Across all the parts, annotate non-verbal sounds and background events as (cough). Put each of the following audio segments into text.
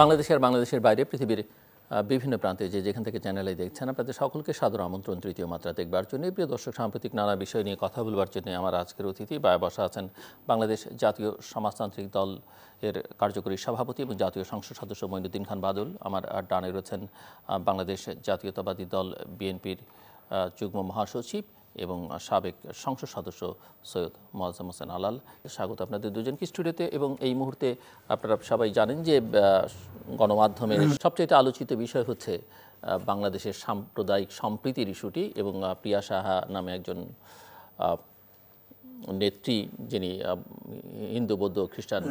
বাংলাদেশের আর বাংলাদেশের বাইরে পৃথিবীর বিভিন্ন প্রান্তে যে যেখান থেকে চ্যানেলে দেখছেন আপনাদের সকলকে সাদর আমন্ত্রণ তৃতীয় মাত্রা দেখবার জন্য প্রিয় দর্শক সাম্প্রতিক নানা বিষয় নিয়ে কথা বলবার জন্য আমার আজকের অতিথি বায় বসা আছেন বাংলাদেশ জাতীয় সমাজতান্ত্রিক দল এর কার্যকরী সভাপতি এবং জাতীয় সংসদ সদস্য মঈনুদ্দিন খান বাদুল আমার ডানে রয়েছেন বাংলাদেশ জাতীয়তাবাদী দল বিএনপির যুগ্ম মহাসচিব এবং সাবেক সংসদ সদস্য সৈয়দ মোয়াজ্জাম হোসেন আলাল স্বাগত আপনাদের দুজনকে স্টুডিওতে এবং এই মুহূর্তে আপনারা সবাই জানেন যে গণমাধ্যমে সবচেয়ে আলোচিত বিষয় হচ্ছে বাংলাদেশের সাম্প্রদায়িক সম্প্রীতির ইস্যুটি এবং প্রিয়া সাহা নামে একজন নেত্রী যিনি হিন্দু বৌদ্ধ খ্রিস্টান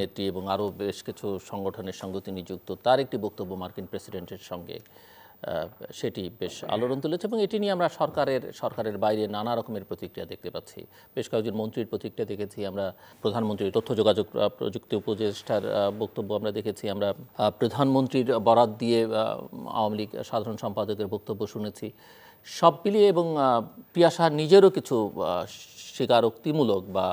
নেত্রী এবং আরও বেশ কিছু সংগঠনের সঙ্গে তিনি যুক্ত তার একটি বক্তব্য মার্কিন প্রেসিডেন্টের সঙ্গে সেটি বেশ আলোড়ন তুলেছে এবং এটি নিয়ে আমরা সরকারের সরকারের বাইরে নানা রকমের প্রতিক্রিয়া দেখতে পাচ্ছি বেশ কয়েকজন মন্ত্রীর প্রতিক্রিয়া দেখেছি আমরা প্রধানমন্ত্রীর তথ্য যোগাযোগ প্রযুক্তি উপদেষ্টার বক্তব্য আমরা দেখেছি আমরা প্রধানমন্ত্রীর বরাত দিয়ে আওয়ামী লীগ সাধারণ সম্পাদকের বক্তব্য শুনেছি সব মিলিয়ে এবং প্রিয়াশাহ নিজেরও কিছু স্বীকারোক্তিমূলক বা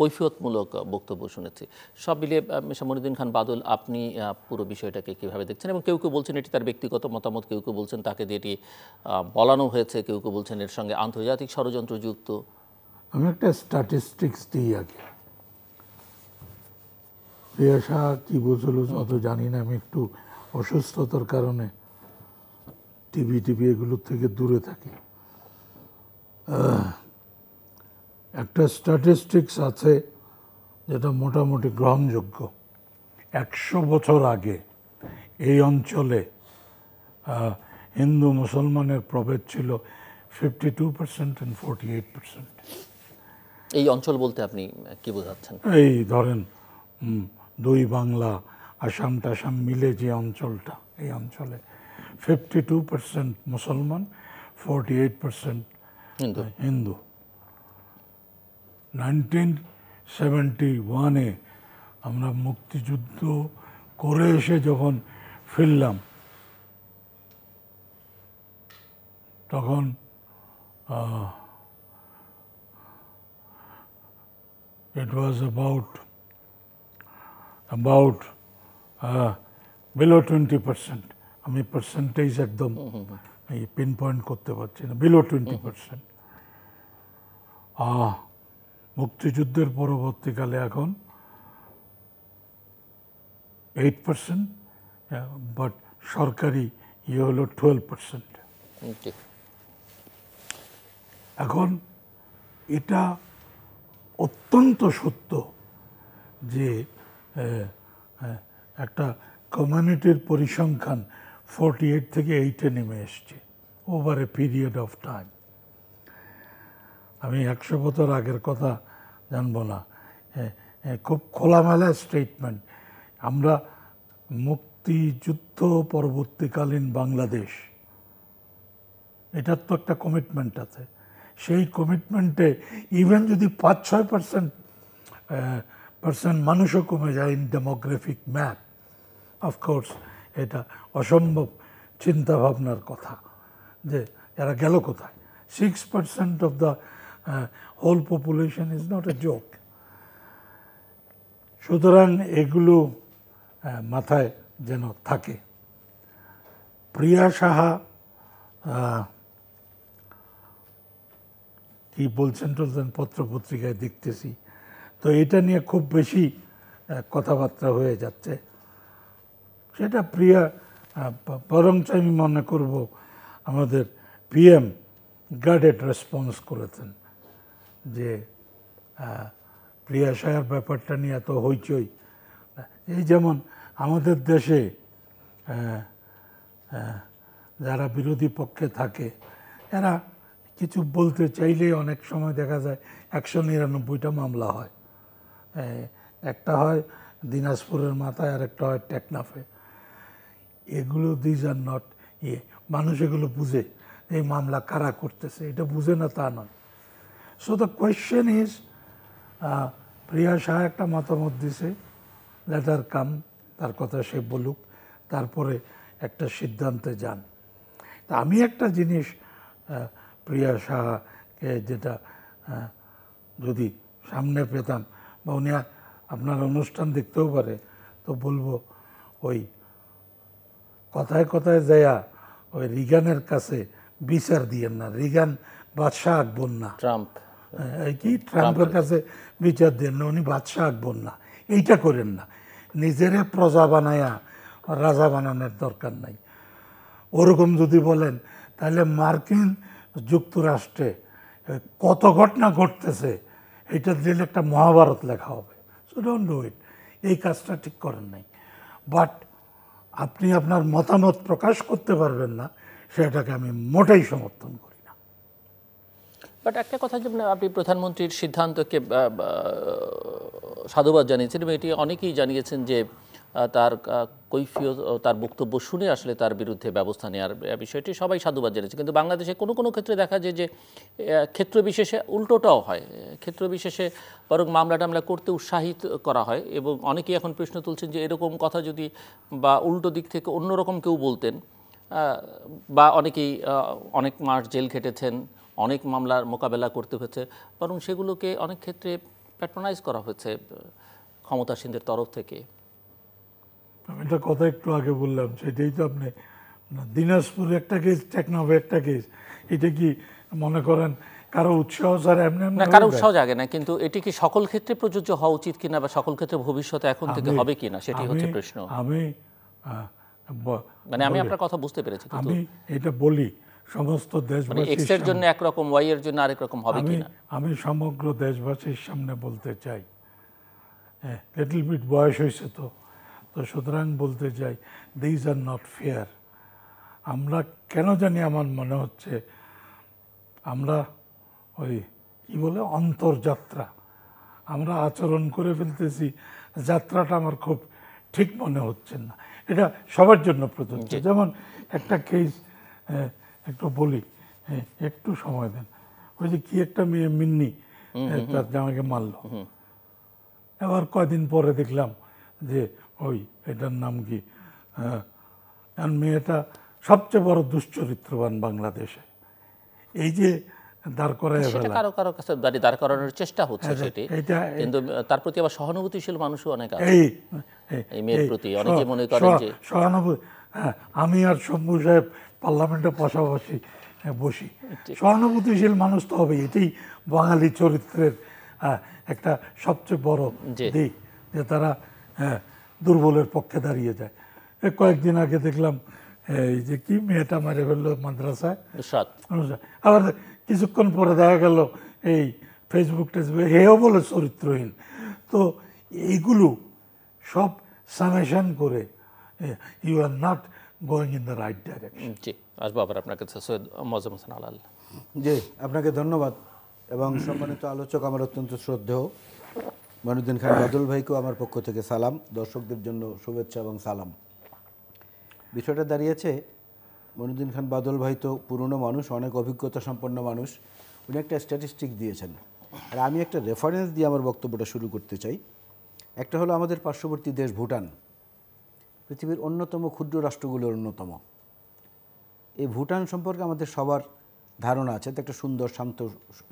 কৈফিয়তমূলক বক্তব্য শুনেছি সব মিলিয়ে মনিউদ্দিন খান বাদল আপনি পুরো বিষয়টাকে কীভাবে দেখছেন এবং কেউ কেউ বলছেন এটি তার ব্যক্তিগত মতামত কেউ কেউ বলছেন তাকে দিয়ে এটি বলানো হয়েছে কেউ কেউ বলছেন এর সঙ্গে আন্তর্জাতিক ষড়যন্ত্র যুক্ত আমি একটা স্ট্যাটিস্টিক্স দিই আগে প্রিয়া শাহ কী অত জানি না আমি একটু অসুস্থতার কারণে টিভি টিভি এগুলোর থেকে দূরে থাকি একটা স্ট্যাটিস্টিক্স আছে যেটা মোটামুটি গ্রহণযোগ্য একশো বছর আগে এই অঞ্চলে হিন্দু মুসলমানের প্রভেদ ছিল fifty two percent and forty eight percent এই অঞ্চল বলতে আপনি কি বোঝাচ্ছেন এই ধরেন দুই বাংলা আসাম টাসাম মিলে যে অঞ্চলটা এই অঞ্চলে ফিফটি টু পার্সেন্ট মুসলমান forty eight percent Hindu nineteen seventy ওয়ানে আমরা মুক্তিযুদ্ধ করে এসে যখন ফিরলাম তখন it was about about below twenty 20 আমি পার্সেন্টেজ একদম এই পিন পয়েন্ট করতে পারছি না বিলো টোয়েন্টি পার্সেন্ট মুক্তিযুদ্ধের পরবর্তীকালে এখন এইট পার্সেন্ট বাট সরকারি ইয়ে হলো টুয়েলভ পার্সেন্ট এখন এটা অত্যন্ত সত্য যে একটা কমিউনিটির পরিসংখ্যান ফোরটি এইট থেকে এইটে নেমে এসছে over a period of time আমি একশো বছর আগের কথা জানবো না খুব খোলামেলা স্টেটমেন্ট আমরা মুক্তিযুদ্ধ পরবর্তীকালীন বাংলাদেশ এটার তো একটা কমিটমেন্ট আছে সেই কমিটমেন্টে ইভেন যদি পাঁচ ছয় পার্সেন্ট পার্সেন্ট মানুষও কমে যায় ইন ডেমোগ্রাফিক ম্যাপ অফকোর্স এটা অসম্ভব চিন্তাভাবনার কথা যে এরা গেল কোথায় six percent of the whole population is not a joke সুতরাং এগুলো uh, মাথায় যেন থাকে প্রিয়া সাহা uh, কি বলছেন টলছেন পত্র পত্রিকায় দেখতেছি তো এটা নিয়ে খুব বেশি uh, কথাবার্তা হয়ে যাচ্ছে সেটা প্রিয়া বরঞ্চ আমি মনে করব আমাদের পিএম গার্ডেড রেসপন্স করেছেন যে প্রিয়াশায়ার ব্যাপারটা নিয়ে এত হইচই এই যেমন আমাদের দেশে যারা বিরোধী পক্ষে থাকে এরা কিছু বলতে চাইলেই অনেক সময় দেখা যায় একশো নিরানব্বইটা মামলা হয় একটা হয় দিনাজপুরের মাথায় আর একটা হয় টেকনাফে এগুলো দিজ আর নট ইয়ে মানুষ এগুলো বুঝে এই মামলা কারা করতেছে এটা বুঝে না তা নয় so the question is Priya Shah একটা মতামত দিছে লেটার কাম তার কথা সে বলুক তারপরে একটা সিদ্ধান্তে যান তা আমি একটা জিনিস প্রিয়া শাহকে যেটা যদি সামনে পেতাম বা উনি আপনার অনুষ্ঠান দেখতেও পারে তো বলবো ওই কথায় কথায় যায়া ওই রিগানের কাছে বিচার দিয়েন না রিগান বাদশাহ আকবর না ট্রাম্প কি ট্রাম্পের কাছে বিচার দেন না উনি বাদশাহ আকবর না এইটা করেন না নিজেরে প্রজা বানায়া রাজা বানানোর দরকার নাই ওরকম যদি বলেন তাহলে মার্কিন যুক্তরাষ্ট্রে কত ঘটনা ঘটতেছে এটা দিলে একটা মহাভারত লেখা হবে সো ডোন্ট ডু ইট এই কাজটা ঠিক করেন নাই বাট আপনি আপনার মতামত প্রকাশ করতে পারবেন না সেটাকে আমি মোটেই সমর্থন করি বাট একটা কথা যেমন মানে আপনি প্রধানমন্ত্রীর সিদ্ধান্তকে সাধুবাদ জানিয়েছেন এবং এটি অনেকেই জানিয়েছেন যে তার কৈফিয়ত তার বক্তব্য শুনে আসলে তার বিরুদ্ধে ব্যবস্থা নেওয়ার বিষয়টি সবাই সাধুবাদ জেনেছে কিন্তু বাংলাদেশে কোনো কোনো ক্ষেত্রে দেখা যায় যে ক্ষেত্র বিশেষে উল্টোটাও হয় ক্ষেত্র বিশেষে বরং মামলা টামলা করতে উৎসাহিত করা হয় এবং অনেকেই এখন প্রশ্ন তুলছেন যে এরকম কথা যদি বা উল্টো দিক থেকে অন্যরকম কেউ বলতেন বা অনেকেই অনেক মাস জেল খেটেছেন অনেক মামলার মোকাবেলা করতে হয়েছে বরং সেগুলোকে অনেক ক্ষেত্রে প্যাট্রোনাইজ করা হয়েছে ক্ষমতাসীনদের তরফ থেকে আমি একটা কথা একটু আগে বললাম সেটাই তো আপনি দিনাজপুরে একটা কেস টেকনাফে একটা কেস এটা কি মনে করেন কারো উৎসাহ স্যার এমনি না কারো উৎসাহ জাগে না কিন্তু এটি কি সকল ক্ষেত্রে প্রযোজ্য হওয়া উচিত কিনা বা সকল ক্ষেত্রে ভবিষ্যতে এখন থেকে হবে কিনা সেটি হচ্ছে প্রশ্ন আমি মানে আমি আপনার কথা বুঝতে পেরেছি আমি এটা বলি সমস্ত দেশবাসীর মানে জন্য একরকম ওয়াই এর জন্য আরেক রকম হবে কিনা আমি সমগ্র দেশবাসীর সামনে বলতে চাই হ্যাঁ লিটল বিট বয়স হয়েছে তো তো সুতরাং বলতে চাই দিজ আর নট ফেয়ার আমরা কেন জানি আমার মনে হচ্ছে আমরা ওই কি বলে অন্তর্যাত্রা আমরা আচরণ করে ফেলতেছি যাত্রাটা আমার খুব ঠিক মনে হচ্ছে না এটা সবার জন্য প্রযোজ্য যেমন একটা কেস একটু বলি হ্যাঁ একটু সময় দেন ওই যে কি একটা মেয়ে মিন্নি হ্যাঁ, তার জামাকে আবার কয়দিন পরে দেখলাম যে ওই এটার নাম কি কারণ মেয়েটা সবচেয়ে বড় দুশ্চরিত্রবান বাংলাদেশে এই যে দাঁড় করা কারো কারো কাছে মানে দাঁড় করানোর চেষ্টা হচ্ছে হ্যাঁ, সেটি কিন্তু তার প্রতি আবার সহানুভূতিশীল মানুষও অনেক আছে এই মেয়ের প্রতি অনেকে মনে করেন যে সহানুভূতি হ্যাঁ আমি আর শম্ভু সাহেব পার্লামেন্টে পাশাপাশি হ্যাঁ, বসি সহানুভূতিশীল মানুষ তো হবে এটাই বাঙালি চরিত্রের হ্যাঁ, একটা সবচেয়ে বড় দিক যে তারা হ্যাঁ, দুর্বলের পক্ষে দাঁড়িয়ে যায় কয়েকদিন আগে দেখলাম এই যে কি মেয়েটা মারে ফেললো মাদ্রাসায় আবার কিছুক্ষণ পরে দেখা গেল এই ফেসবুক টেসবুক হেও বলে চরিত্রহীন তো এইগুলো সব সামেশন করে you are not going in the right direction জি আসবো আবার আপনার কাছে সৈয়দ মজম হোসেন আলাল জি আপনাকে ধন্যবাদ এবং সম্মানিত আলোচক আমার অত্যন্ত শ্রদ্ধেয় মনুদ্দিন খান বাদুল ভাইকেও আমার পক্ষ থেকে সালাম দর্শকদের জন্য শুভেচ্ছা এবং সালাম বিষয়টা দাঁড়িয়েছে মনুদ্দিন খান বাদল ভাই তো পুরনো মানুষ অনেক অভিজ্ঞতা সম্পন্ন মানুষ উনি একটা স্ট্যাটিস্টিক দিয়েছেন আর আমি একটা রেফারেন্স দিয়ে আমার বক্তব্যটা শুরু করতে চাই একটা হলো আমাদের পার্শ্ববর্তী দেশ ভুটান পৃথিবীর অন্যতম ক্ষুদ্র রাষ্ট্রগুলোর অন্যতম এই ভুটান সম্পর্কে আমাদের সবার ধারণা আছে একটা সুন্দর শান্ত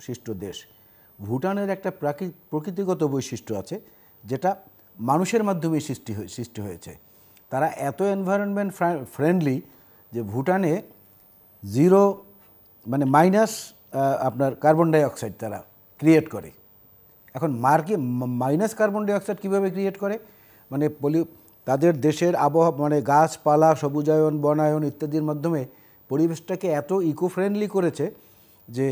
শিষ্ট দেশ ভুটানের একটা প্রকৃতিগত বৈশিষ্ট্য আছে যেটা মানুষের মাধ্যমে সৃষ্টি সৃষ্টি হয়েছে তারা এত এনভায়রনমেন্ট ফ্রেন্ডলি যে ভুটানে জিরো মানে মাইনাস আপনার কার্বন ডাইঅক্সাইড তারা ক্রিয়েট করে এখন মার্কে মাইনাস কার্বন ডাইঅক্সাইড কীভাবে ক্রিয়েট করে মানে পলি তাদের দেশের আবহাওয়া মানে গাছপালা সবুজায়ন বনায়ন ইত্যাদির মাধ্যমে পরিবেশটাকে এত ইকো ফ্রেন্ডলি করেছে যে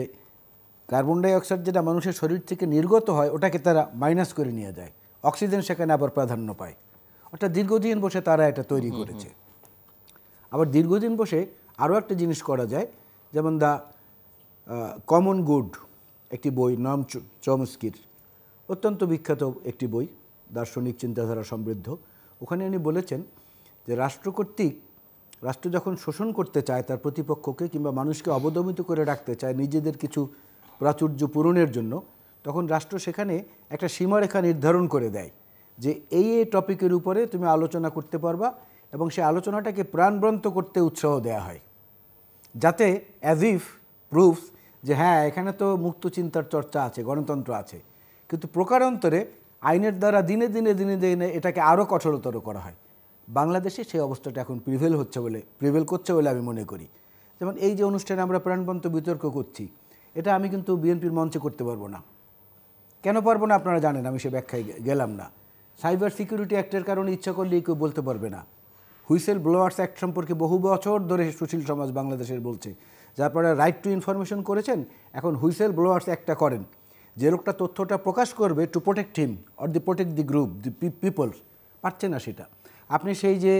কার্বন ডাইঅক্সাইড যেটা মানুষের শরীর থেকে নির্গত হয় ওটাকে তারা মাইনাস করে নিয়ে যায় অক্সিজেন সেখানে আবার প্রাধান্য পায় অর্থাৎ দীর্ঘদিন বসে তারা এটা তৈরি করেছে আবার দীর্ঘদিন বসে আরও একটা জিনিস করা যায় যেমন দ্য কমন গুড একটি বই নম চমস্কির অত্যন্ত বিখ্যাত একটি বই দার্শনিক চিন্তাধারা সমৃদ্ধ ওখানে উনি বলেছেন যে রাষ্ট্র কর্তৃক রাষ্ট্র যখন শোষণ করতে চায় তার প্রতিপক্ষকে কিংবা মানুষকে অবদমিত করে রাখতে চায় নিজেদের কিছু প্রাচুর্য পূরণের জন্য তখন রাষ্ট্র সেখানে একটা সীমারেখা নির্ধারণ করে দেয় যে এই এই টপিকের উপরে তুমি আলোচনা করতে পারবা এবং সেই আলোচনাটাকে প্রাণব্রন্ত করতে উৎসাহ দেয়া হয় যাতে অ্যাজ ইফ প্রুফস যে হ্যাঁ এখানে তো মুক্ত চিন্তার চর্চা আছে গণতন্ত্র আছে কিন্তু প্রকারান্তরে আইনের দ্বারা দিনে দিনে দিনে দিনে এটাকে আরও কঠোরতর করা হয় বাংলাদেশে সেই অবস্থাটা এখন প্রিভেল হচ্ছে বলে প্রিভেল করছে বলে আমি মনে করি যেমন এই যে অনুষ্ঠানে আমরা প্রাণবন্ত বিতর্ক করছি এটা আমি কিন্তু বিএনপির মঞ্চে করতে পারবো না কেন পারবো না আপনারা জানেন আমি সে ব্যাখ্যায় গেলাম না সাইবার সিকিউরিটি অ্যাক্টের কারণে ইচ্ছা করলেই কেউ বলতে পারবে না হুইসেল ব্লোয়ার্স অ্যাক্ট সম্পর্কে বহু বছর ধরে সুশীল সমাজ বাংলাদেশের বলছে যার পরে রাইট টু ইনফরমেশন করেছেন এখন হুইসেল ব্লোয়ার্স অ্যাক্টটা করেন যে লোকটা তথ্যটা প্রকাশ করবে to protect him or the protect the group the people পারছে না সেটা আপনি সেই যে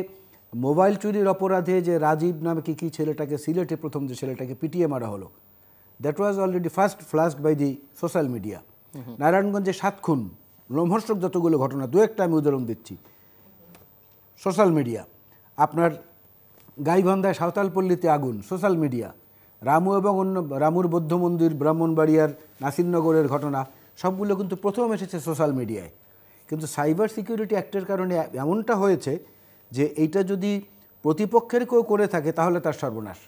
মোবাইল চুরির অপরাধে যে রাজীব নামে কি কী ছেলেটাকে সিলেটে প্রথম যে ছেলেটাকে পিটিয়ে মারা হলো that was already first flashed by the social media নারায়ণগঞ্জে সাত খুন লোমহর্ষক যতগুলো ঘটনা দু একটা আমি উদাহরণ দিচ্ছি সোশ্যাল মিডিয়া আপনার গাইবান্ধায় সাঁওতালপল্লিতে আগুন সোশ্যাল মিডিয়া রামু এবং অন্য রামুর বৌদ্ধ মন্দির ব্রাহ্মণবাড়িয়ার নাসিরনগরের ঘটনা সবগুলো কিন্তু প্রথম এসেছে সোশ্যাল মিডিয়ায় কিন্তু সাইবার সিকিউরিটি অ্যাক্টের কারণে এমনটা হয়েছে যে এইটা যদি প্রতিপক্ষের কেউ করে থাকে তাহলে তার সর্বনাশ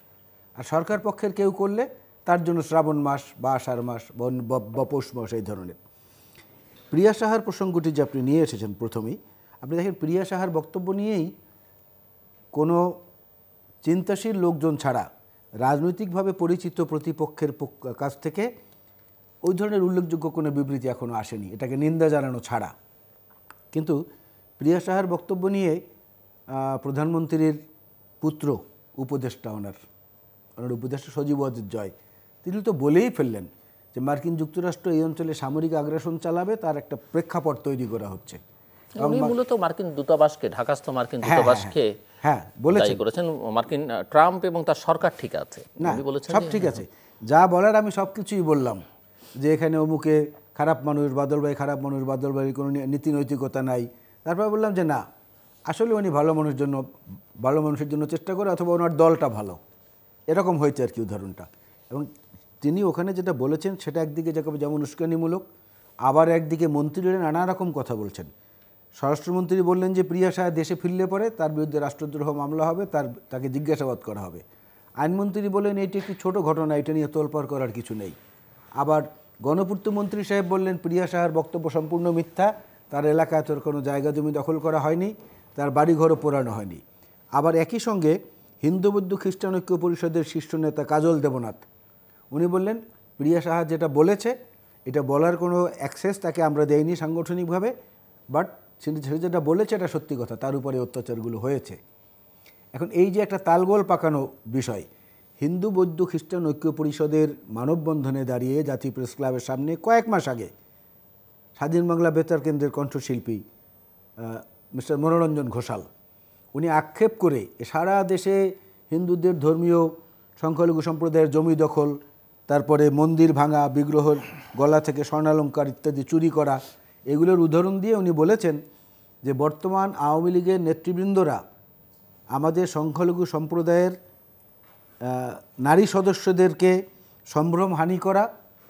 আর সরকার পক্ষের কেউ করলে তার জন্য শ্রাবণ মাস বা আষাঢ় মাস বপৌষ মাস এই ধরনের প্রিয়া সাহার প্রসঙ্গটি যে আপনি নিয়ে এসেছেন প্রথমেই আপনি দেখেন প্রিয়া সাহার বক্তব্য নিয়েই কোনো চিন্তাশীল লোকজন ছাড়া রাজনৈতিকভাবে পরিচিত প্রতিপক্ষের কাছ থেকে ওই ধরনের উল্লেখযোগ্য কোনো বিবৃতি এখনও আসেনি এটাকে নিন্দা জানানো ছাড়া কিন্তু প্রিয়া সাহার বক্তব্য নিয়ে প্রধানমন্ত্রীর পুত্র উপদেষ্টা ওনার ওনার উপদেষ্টা সজীব জয় তিনি তো বলেই ফেললেন যে মার্কিন যুক্তরাষ্ট্র এই অঞ্চলে সামরিক আগ্রাসন চালাবে তার একটা প্রেক্ষাপট তৈরি করা হচ্ছে মূলত মার্কিন দূতাবাসকে ঢাকাস্থ মার্কিন হ্যাঁ, হ্যাঁ, দূতাবাসকে হ্যাঁ। হ্যাঁ বলেছেন করেছেন মার্কিন ট্রাম্প এবং তার সরকার ঠিক আছে না বলেছেন সব ঠিক হ্যাঁ। আছে যা বলার আমি সব কিছুই বললাম যে এখানে অমুকে খারাপ মানুষ বাদল ভাই খারাপ মানুষ বাদল ভাইয়ের কোনো নীতি নৈতিকতা নাই তারপরে বললাম যে না আসলে উনি ভালো মানুষের জন্য ভালো মানুষের জন্য চেষ্টা করে অথবা ওনার দলটা ভালো এরকম হয়েছে আর কি উদাহরণটা এবং তিনি ওখানে যেটা বলেছেন সেটা একদিকে যেমন উস্কানিমূলক আবার একদিকে মন্ত্রীরা নানা রকম কথা বলছেন স্বরাষ্ট্রমন্ত্রী বললেন যে প্রিয়া সাহা দেশে ফিরলে পরে তার বিরুদ্ধে রাষ্ট্রদ্রোহ মামলা হবে তার তাকে জিজ্ঞাসাবাদ করা হবে আইনমন্ত্রী বললেন এটি একটি ছোট ঘটনা এটা নিয়ে তোলপাড় করার কিছু নেই আবার গণপূর্ত মন্ত্রী সাহেব বললেন প্রিয়া সাহার বক্তব্য সম্পূর্ণ মিথ্যা তার এলাকায় তোর কোনো জায়গা জমি দখল করা হয়নি তার বাড়িঘরও পোড়ানো হয়নি আবার একই সঙ্গে হিন্দু বৌদ্ধ খ্রিস্টান ঐক্য পরিষদের শীর্ষ নেতা কাজল দেবনাথ উনি বললেন প্রিয়া সাহা যেটা বলেছে এটা বলার কোনো অ্যাক্সেস তাকে আমরা দেইনি সাংগঠনিকভাবে বাট সে যেটা বলেছে এটা সত্যি কথা তার উপরে অত্যাচারগুলো হয়েছে এখন এই যে একটা তালগোল পাকানো বিষয় হিন্দু বৌদ্ধ খ্রিস্টান ঐক্য পরিষদের মানববন্ধনে দাঁড়িয়ে জাতীয় প্রেস ক্লাবের সামনে কয়েক মাস আগে স্বাধীন বাংলা বেতার কেন্দ্রের কণ্ঠশিল্পী মিস্টার মনোরঞ্জন ঘোষাল উনি আক্ষেপ করে সারা দেশে হিন্দুদের ধর্মীয় সংখ্যালঘু সম্প্রদায়ের জমি দখল তারপরে মন্দির ভাঙা বিগ্রহর গলা থেকে স্বর্ণালঙ্কার ইত্যাদি চুরি করা এগুলোর উদাহরণ দিয়ে উনি বলেছেন যে বর্তমান আওয়ামী লীগের নেতৃবৃন্দরা আমাদের সংখ্যালঘু সম্প্রদায়ের নারী সদস্যদেরকে সম্ভ্রম হানি করা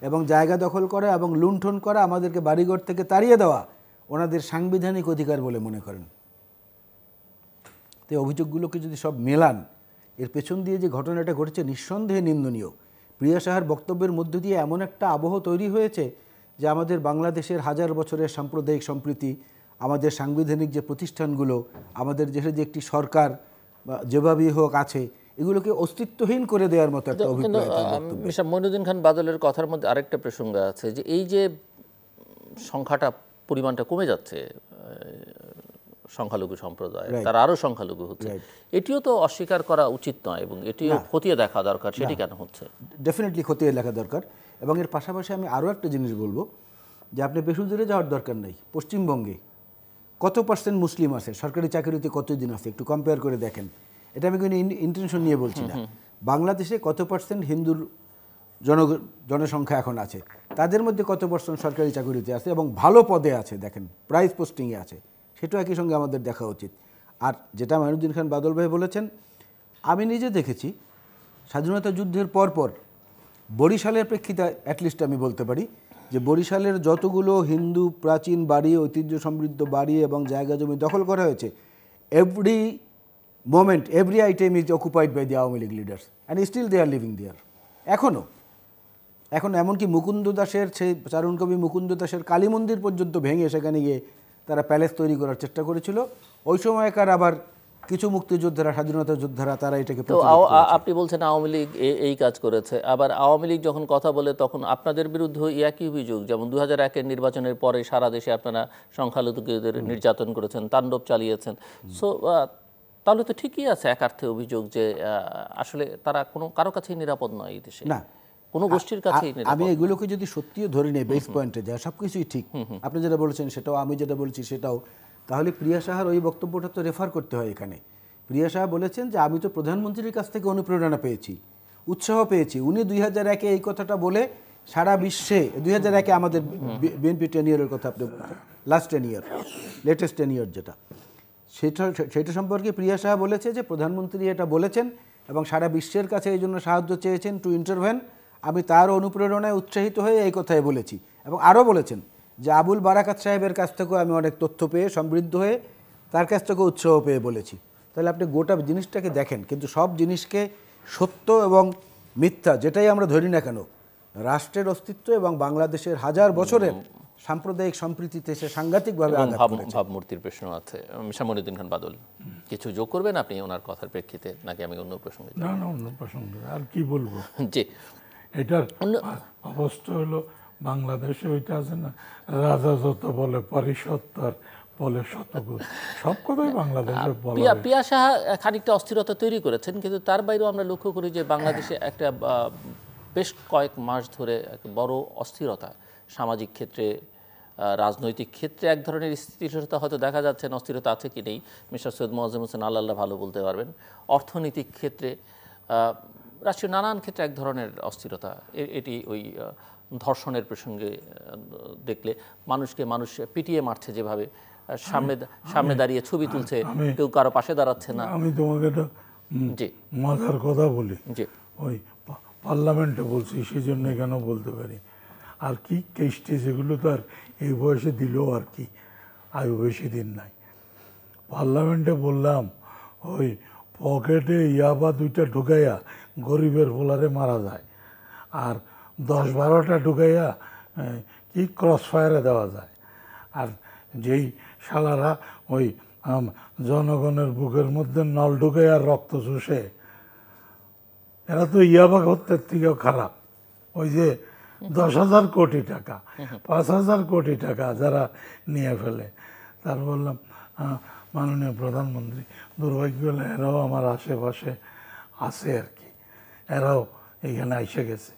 এবং জায়গা দখল করা এবং লুণ্ঠন করা আমাদেরকে বাড়িঘর থেকে তাড়িয়ে দেওয়া ওনাদের সাংবিধানিক অধিকার বলে মনে করেন তো অভিযোগগুলোকে যদি সব মেলান এর পেছন দিয়ে যে ঘটনাটা ঘটেছে নিঃসন্দেহে নিন্দনীয় প্রিয়া সাহার বক্তব্যের মধ্য দিয়ে এমন একটা আবহ তৈরি হয়েছে যে আমাদের বাংলাদেশের হাজার বছরের সাম্প্রদায়িক সম্প্রীতি আমাদের সাংবিধানিক যে প্রতিষ্ঠানগুলো আমাদের দেশে যে একটি সরকার যেভাবেই হোক আছে এগুলোকে অস্তিত্বহীন করে দেওয়ার মতো একটা অভিপ্রায় মইনুদ্দিন খান বাদলের কথার মধ্যে আরেকটা প্রসঙ্গ আছে যে এই যে সংখ্যাটা পরিমাণটা কমে যাচ্ছে সংখ্যালঘু সম্প্রদায় তারা আরও সংখ্যালঘু হচ্ছে এটিও তো অস্বীকার করা উচিত নয় এবং এটিও খতিয়ে দেখা দরকার সেটি কেন হচ্ছে ডেফিনেটলি খতিয়ে দেখা দরকার এবং এর পাশাপাশি আমি আরও একটা জিনিস বলবো যে আপনি বেশি দূরে যাওয়ার দরকার নেই পশ্চিমবঙ্গে কত পার্সেন্ট মুসলিম আছে সরকারি চাকরিতে কতদিন আছে একটু কম্পেয়ার করে দেখেন এটা আমি কোনো ইন্টেনশন নিয়ে বলছি না বাংলাদেশে কত পার্সেন্ট হিন্দুর জন জনসংখ্যা এখন আছে তাদের মধ্যে কত পার্সেন্ট সরকারি চাকরিতে আছে এবং ভালো পদে আছে দেখেন প্রাইজ পোস্টিংয়ে আছে সেটাও একই সঙ্গে আমাদের দেখা উচিত আর যেটা মাইনুদ্দিন খান বাদল ভাই বলেছেন আমি নিজে দেখেছি স্বাধীনতা যুদ্ধের পরপর বরিশালের প্রেক্ষিতে অ্যাটলিস্ট আমি বলতে পারি যে বরিশালের যতগুলো হিন্দু প্রাচীন বাড়ি ঐতিহ্য সমৃদ্ধ বাড়ি এবং জায়গা জমি দখল করা হয়েছে every moment every item is occupied by the Awami League leaders and still they are living there এখনও এখন এমনকি মুকুন্দ দাসের সেই চারণকবি মুকুন্দ দাসের কালী মন্দির পর্যন্ত ভেঙে সেখানে গিয়ে তারা প্যালেস তৈরি করার চেষ্টা করেছিল ওই সময়কার আবার কিছু মুক্তিযোদ্ধারা স্বাধীনতা যোদ্ধারা তারা এটাকে আপনি বলছেন আওয়ামী লীগ এই কাজ করেছে আবার আওয়ামী লীগ যখন কথা বলে তখন আপনাদের বিরুদ্ধে একই অভিযোগ যেমন দু হাজার একের নির্বাচনের পরে সারা দেশে আপনারা সংখ্যালঘুদের নির্যাতন করেছেন তাণ্ডব চালিয়েছেন সো তাহলে তো ঠিকই আছে একার্থে অভিযোগ যে আসলে তারা কোনো কারো কাছেই নিরাপদ নয় এই দেশে না কোনো গোষ্ঠীর কাছেই আমি এগুলোকে যদি সত্যিও ধরে নেই বেস পয়েন্টে যা সবকিছুই ঠিক আপনি যেটা বলেছেন সেটাও আমি যেটা বলছি সেটাও তাহলে প্রিয়া সাহার ওই বক্তব্যটা তো রেফার করতে হয় এখানে প্রিয়া সাহা বলেছেন যে আমি তো প্রধানমন্ত্রীর কাছ থেকে অনুপ্রেরণা পেয়েছি উৎসাহ পেয়েছি উনি দুই হাজার একে এই কথাটা বলে সারা বিশ্বে দুই হাজার একে আমাদের বিএনপি টেন ইয়ারের কথা আপনি last ten year latest ten year যেটা সেটা সেটা সম্পর্কে প্রিয়া সাহা বলেছে যে প্রধানমন্ত্রী এটা বলেছেন এবং সারা বিশ্বের কাছে এই জন্য সাহায্য চেয়েছেন টু ইন্টারভেন আমি তার অনুপ্রেরণায় উৎসাহিত হয়ে এই কথাই বলেছি এবং আরও বলেছেন যে আবুল বারাকাত সাহেবের কাছ থেকেও আমি অনেক তথ্য পেয়ে সমৃদ্ধ হয়ে তার কাছ থেকেও উৎসাহ পেয়ে বলেছি তাহলে আপনি গোটা জিনিসটাকে দেখেন কিন্তু সব জিনিসকে সত্য এবং মিথ্যা যেটাই আমরা ধরি না কেন রাষ্ট্রের অস্তিত্ব এবং বাংলাদেশের হাজার বছরের সাম্প্রদায়িক সম্প্রীতিতে সে সাংঘাতিকভাবে ভাবমূর্তির প্রশ্ন আছে শ্যামনুদ্দিন খান বাদল কিছু যোগ করবেন আপনি ওনার কথার প্রেক্ষিতে নাকি আমি অন্য প্রসঙ্গে না না অন্য প্রসঙ্গে আর কি বলবো জি এটার অবস্থা হলো বাংলাদেশে ওইটা আছে না রাজা যত বলে পরিসত্তর বলে শতগুণ সব কথাই বাংলাদেশে পিয়া সাহা খানিকটা অস্থিরতা তৈরি করেছেন কিন্তু তার বাইরেও আমরা লক্ষ্য করি যে বাংলাদেশে হ্যাঁ। একটা বেশ কয়েক মাস ধরে বড় অস্থিরতা সামাজিক ক্ষেত্রে রাজনৈতিক ক্ষেত্রে এক ধরনের স্থিতিশীলতা হয়তো দেখা যাচ্ছে না অস্থিরতা আছে কি নেই মিস্টার সৈয়দ মোয়াজ্জম হোসেন আল্লাহ ভালো বলতে পারবেন অর্থনৈতিক ক্ষেত্রে রাষ্ট্রীয় নানান ক্ষেত্রে এক ধরনের অস্থিরতা এটি ওই ধর্ষণের প্রসঙ্গে দেখলে মানুষকে মানুষ পিটিয়ে মারছে যেভাবে সামনে সামনে দাঁড়িয়ে ছবি তুলছে কেউ কারো পাশে দাঁড়াচ্ছে না আমি তোমাকে একটা জি মাথার কথা বলি জি ওই পার্লামেন্টে বলছি সেই জন্য কেন বলতে পারি আর কি কেসটি সেগুলো এগুলো তো আর এই বয়সে দিলেও আর কি আয়ু বেশি দিন নাই পার্লামেন্টে বললাম ওই পকেটে ইয়াবা দুইটা ঢুকাইয়া গরিবের ফোলারে মারা যায় আর দশ বারোটা ঢুকাইয়া কি ক্রস ফায়ারে দেওয়া যায় আর যেই শালারা ওই জনগণের বুকের মধ্যে নল ঢুকাই আর রক্ত চুষে এরা তো ইয়াবা হত্যের থেকেও খারাপ ওই যে দশ হাজার কোটি টাকা পাঁচ হাজার কোটি টাকা যারা নিয়ে ফেলে তার বললাম মাননীয় প্রধানমন্ত্রী দুর্ভাগ্য হলে এরাও আমার আশেপাশে আছে আর কি এরাও এখানে আইসে গেছে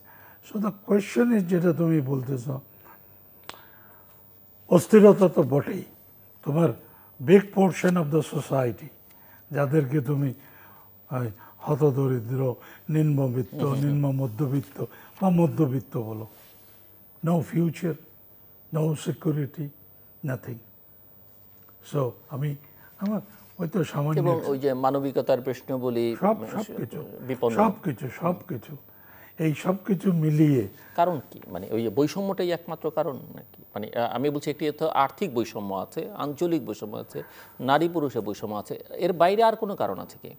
শুধু কোয়েশ্চেন ইজ যেটা তুমি বলতেছ অস্থিরতা তো বটেই তোমার big portion of the society যাদেরকে তুমি হতদরিদ্র নিম্নবিত্ত নিম্ন মধ্যবিত্ত বা মধ্যবিত্ত বলো no future no security nothing so আমি আমার ওই তো সামান্য ওই যে মানবিকতার প্রশ্ন বলি সব সব কিছু সব কিছু সব কিছু এই সব কিছু মিলিয়ে কারণ কি মানে ওই বৈষম্যটাই একমাত্র কারণ নাকি মানে আমি বলছি একটি তো আর্থিক বৈষম্য আছে আঞ্চলিক বৈষম্য আছে নারী পুরুষের বৈষম্য আছে এর বাইরে আর কোনো কারণ আছে কি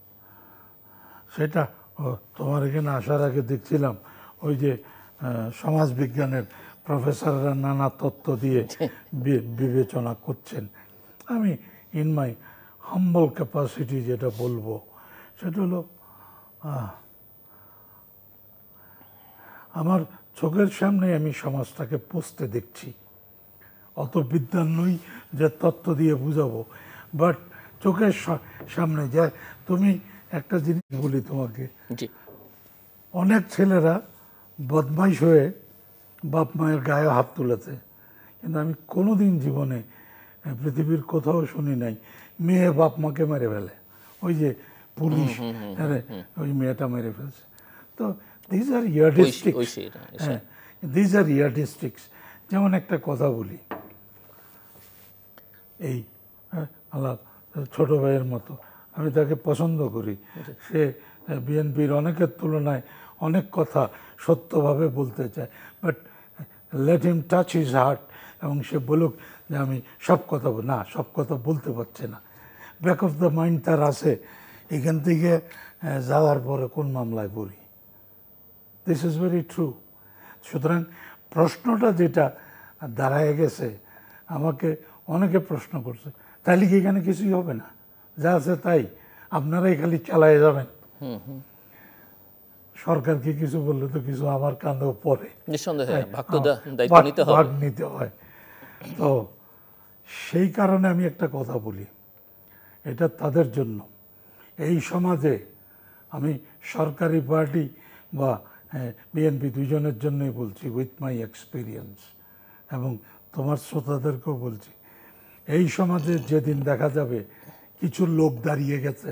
সেটা তোমার এখানে আসার আগে দেখছিলাম ওই যে সমাজ বিজ্ঞানের প্রফেসররা নানা তত্ত্ব দিয়ে (laughs) বিবেচনা করছেন আমি ইন মাই হাম্বল ক্যাপাসিটি যেটা বলবো সেটা হলো আমার চোখের সামনে আমি সমাজটাকে পুষতে দেখছি অত বিদ্যা নই যে তত্ত্ব দিয়ে বুঝাবো বাট চোখের সামনে যা তুমি একটা জিনিস বলি তোমাকে অনেক ছেলেরা বদমাইশ হয়ে বাপ মায়ের গায়ে হাত তুলেছে কিন্তু আমি কোনো দিন জীবনে পৃথিবীর কোথাও শুনি নাই মেয়ে বাপ মাকে মেরে ফেলে ওই যে পুলিশ ওই মেয়েটা মেরে ফেলছে তো দিজ আর ইয়ার ডিস্ট্রিক্টস হ্যাঁ দিজ আর ইয়ার ডিস্ট্রিক্টস যেমন একটা কথা বলি এই হ্যাঁ, আল্লাহ ছোট ভাইয়ের মতো আমি তাকে পছন্দ করি আচ্ছা। সে বিএনপির অনেকের তুলনায় অনেক কথা সত্যভাবে বলতে চায় but let him touch is heart এবং সে বলুক যে আমি সব কথা না সব কথা বলতে পারছে না ব্যাক অফ দ্য মাইন্ড তার আছে এখান থেকে যাওয়ার পরে কোন মামলায় বলি দিস ইজ ভেরি ট্রু সুতরাং প্রশ্নটা যেটা দাঁড়ায় গেছে আমাকে অনেকে প্রশ্ন করছে তাহলে কি এখানে কিছুই হবে না যা আছে তাই আপনারাই খালি চালায় যাবেন সরকারকে কিছু বললে তো কিছু আমার কাঁধেও পরে হ্যাঁ, ভাগ নিতে হয় তো সেই কারণে আমি একটা কথা বলি এটা তাদের জন্য এই সমাজে আমি সরকারি পার্টি বা হ্যাঁ বিএনপি দুজনের জন্যই বলছি উইথ মাই এক্সপিরিয়েন্স এবং তোমার শ্রোতাদেরকেও বলছি এই সমাজে যেদিন দেখা যাবে কিছু লোক দাঁড়িয়ে গেছে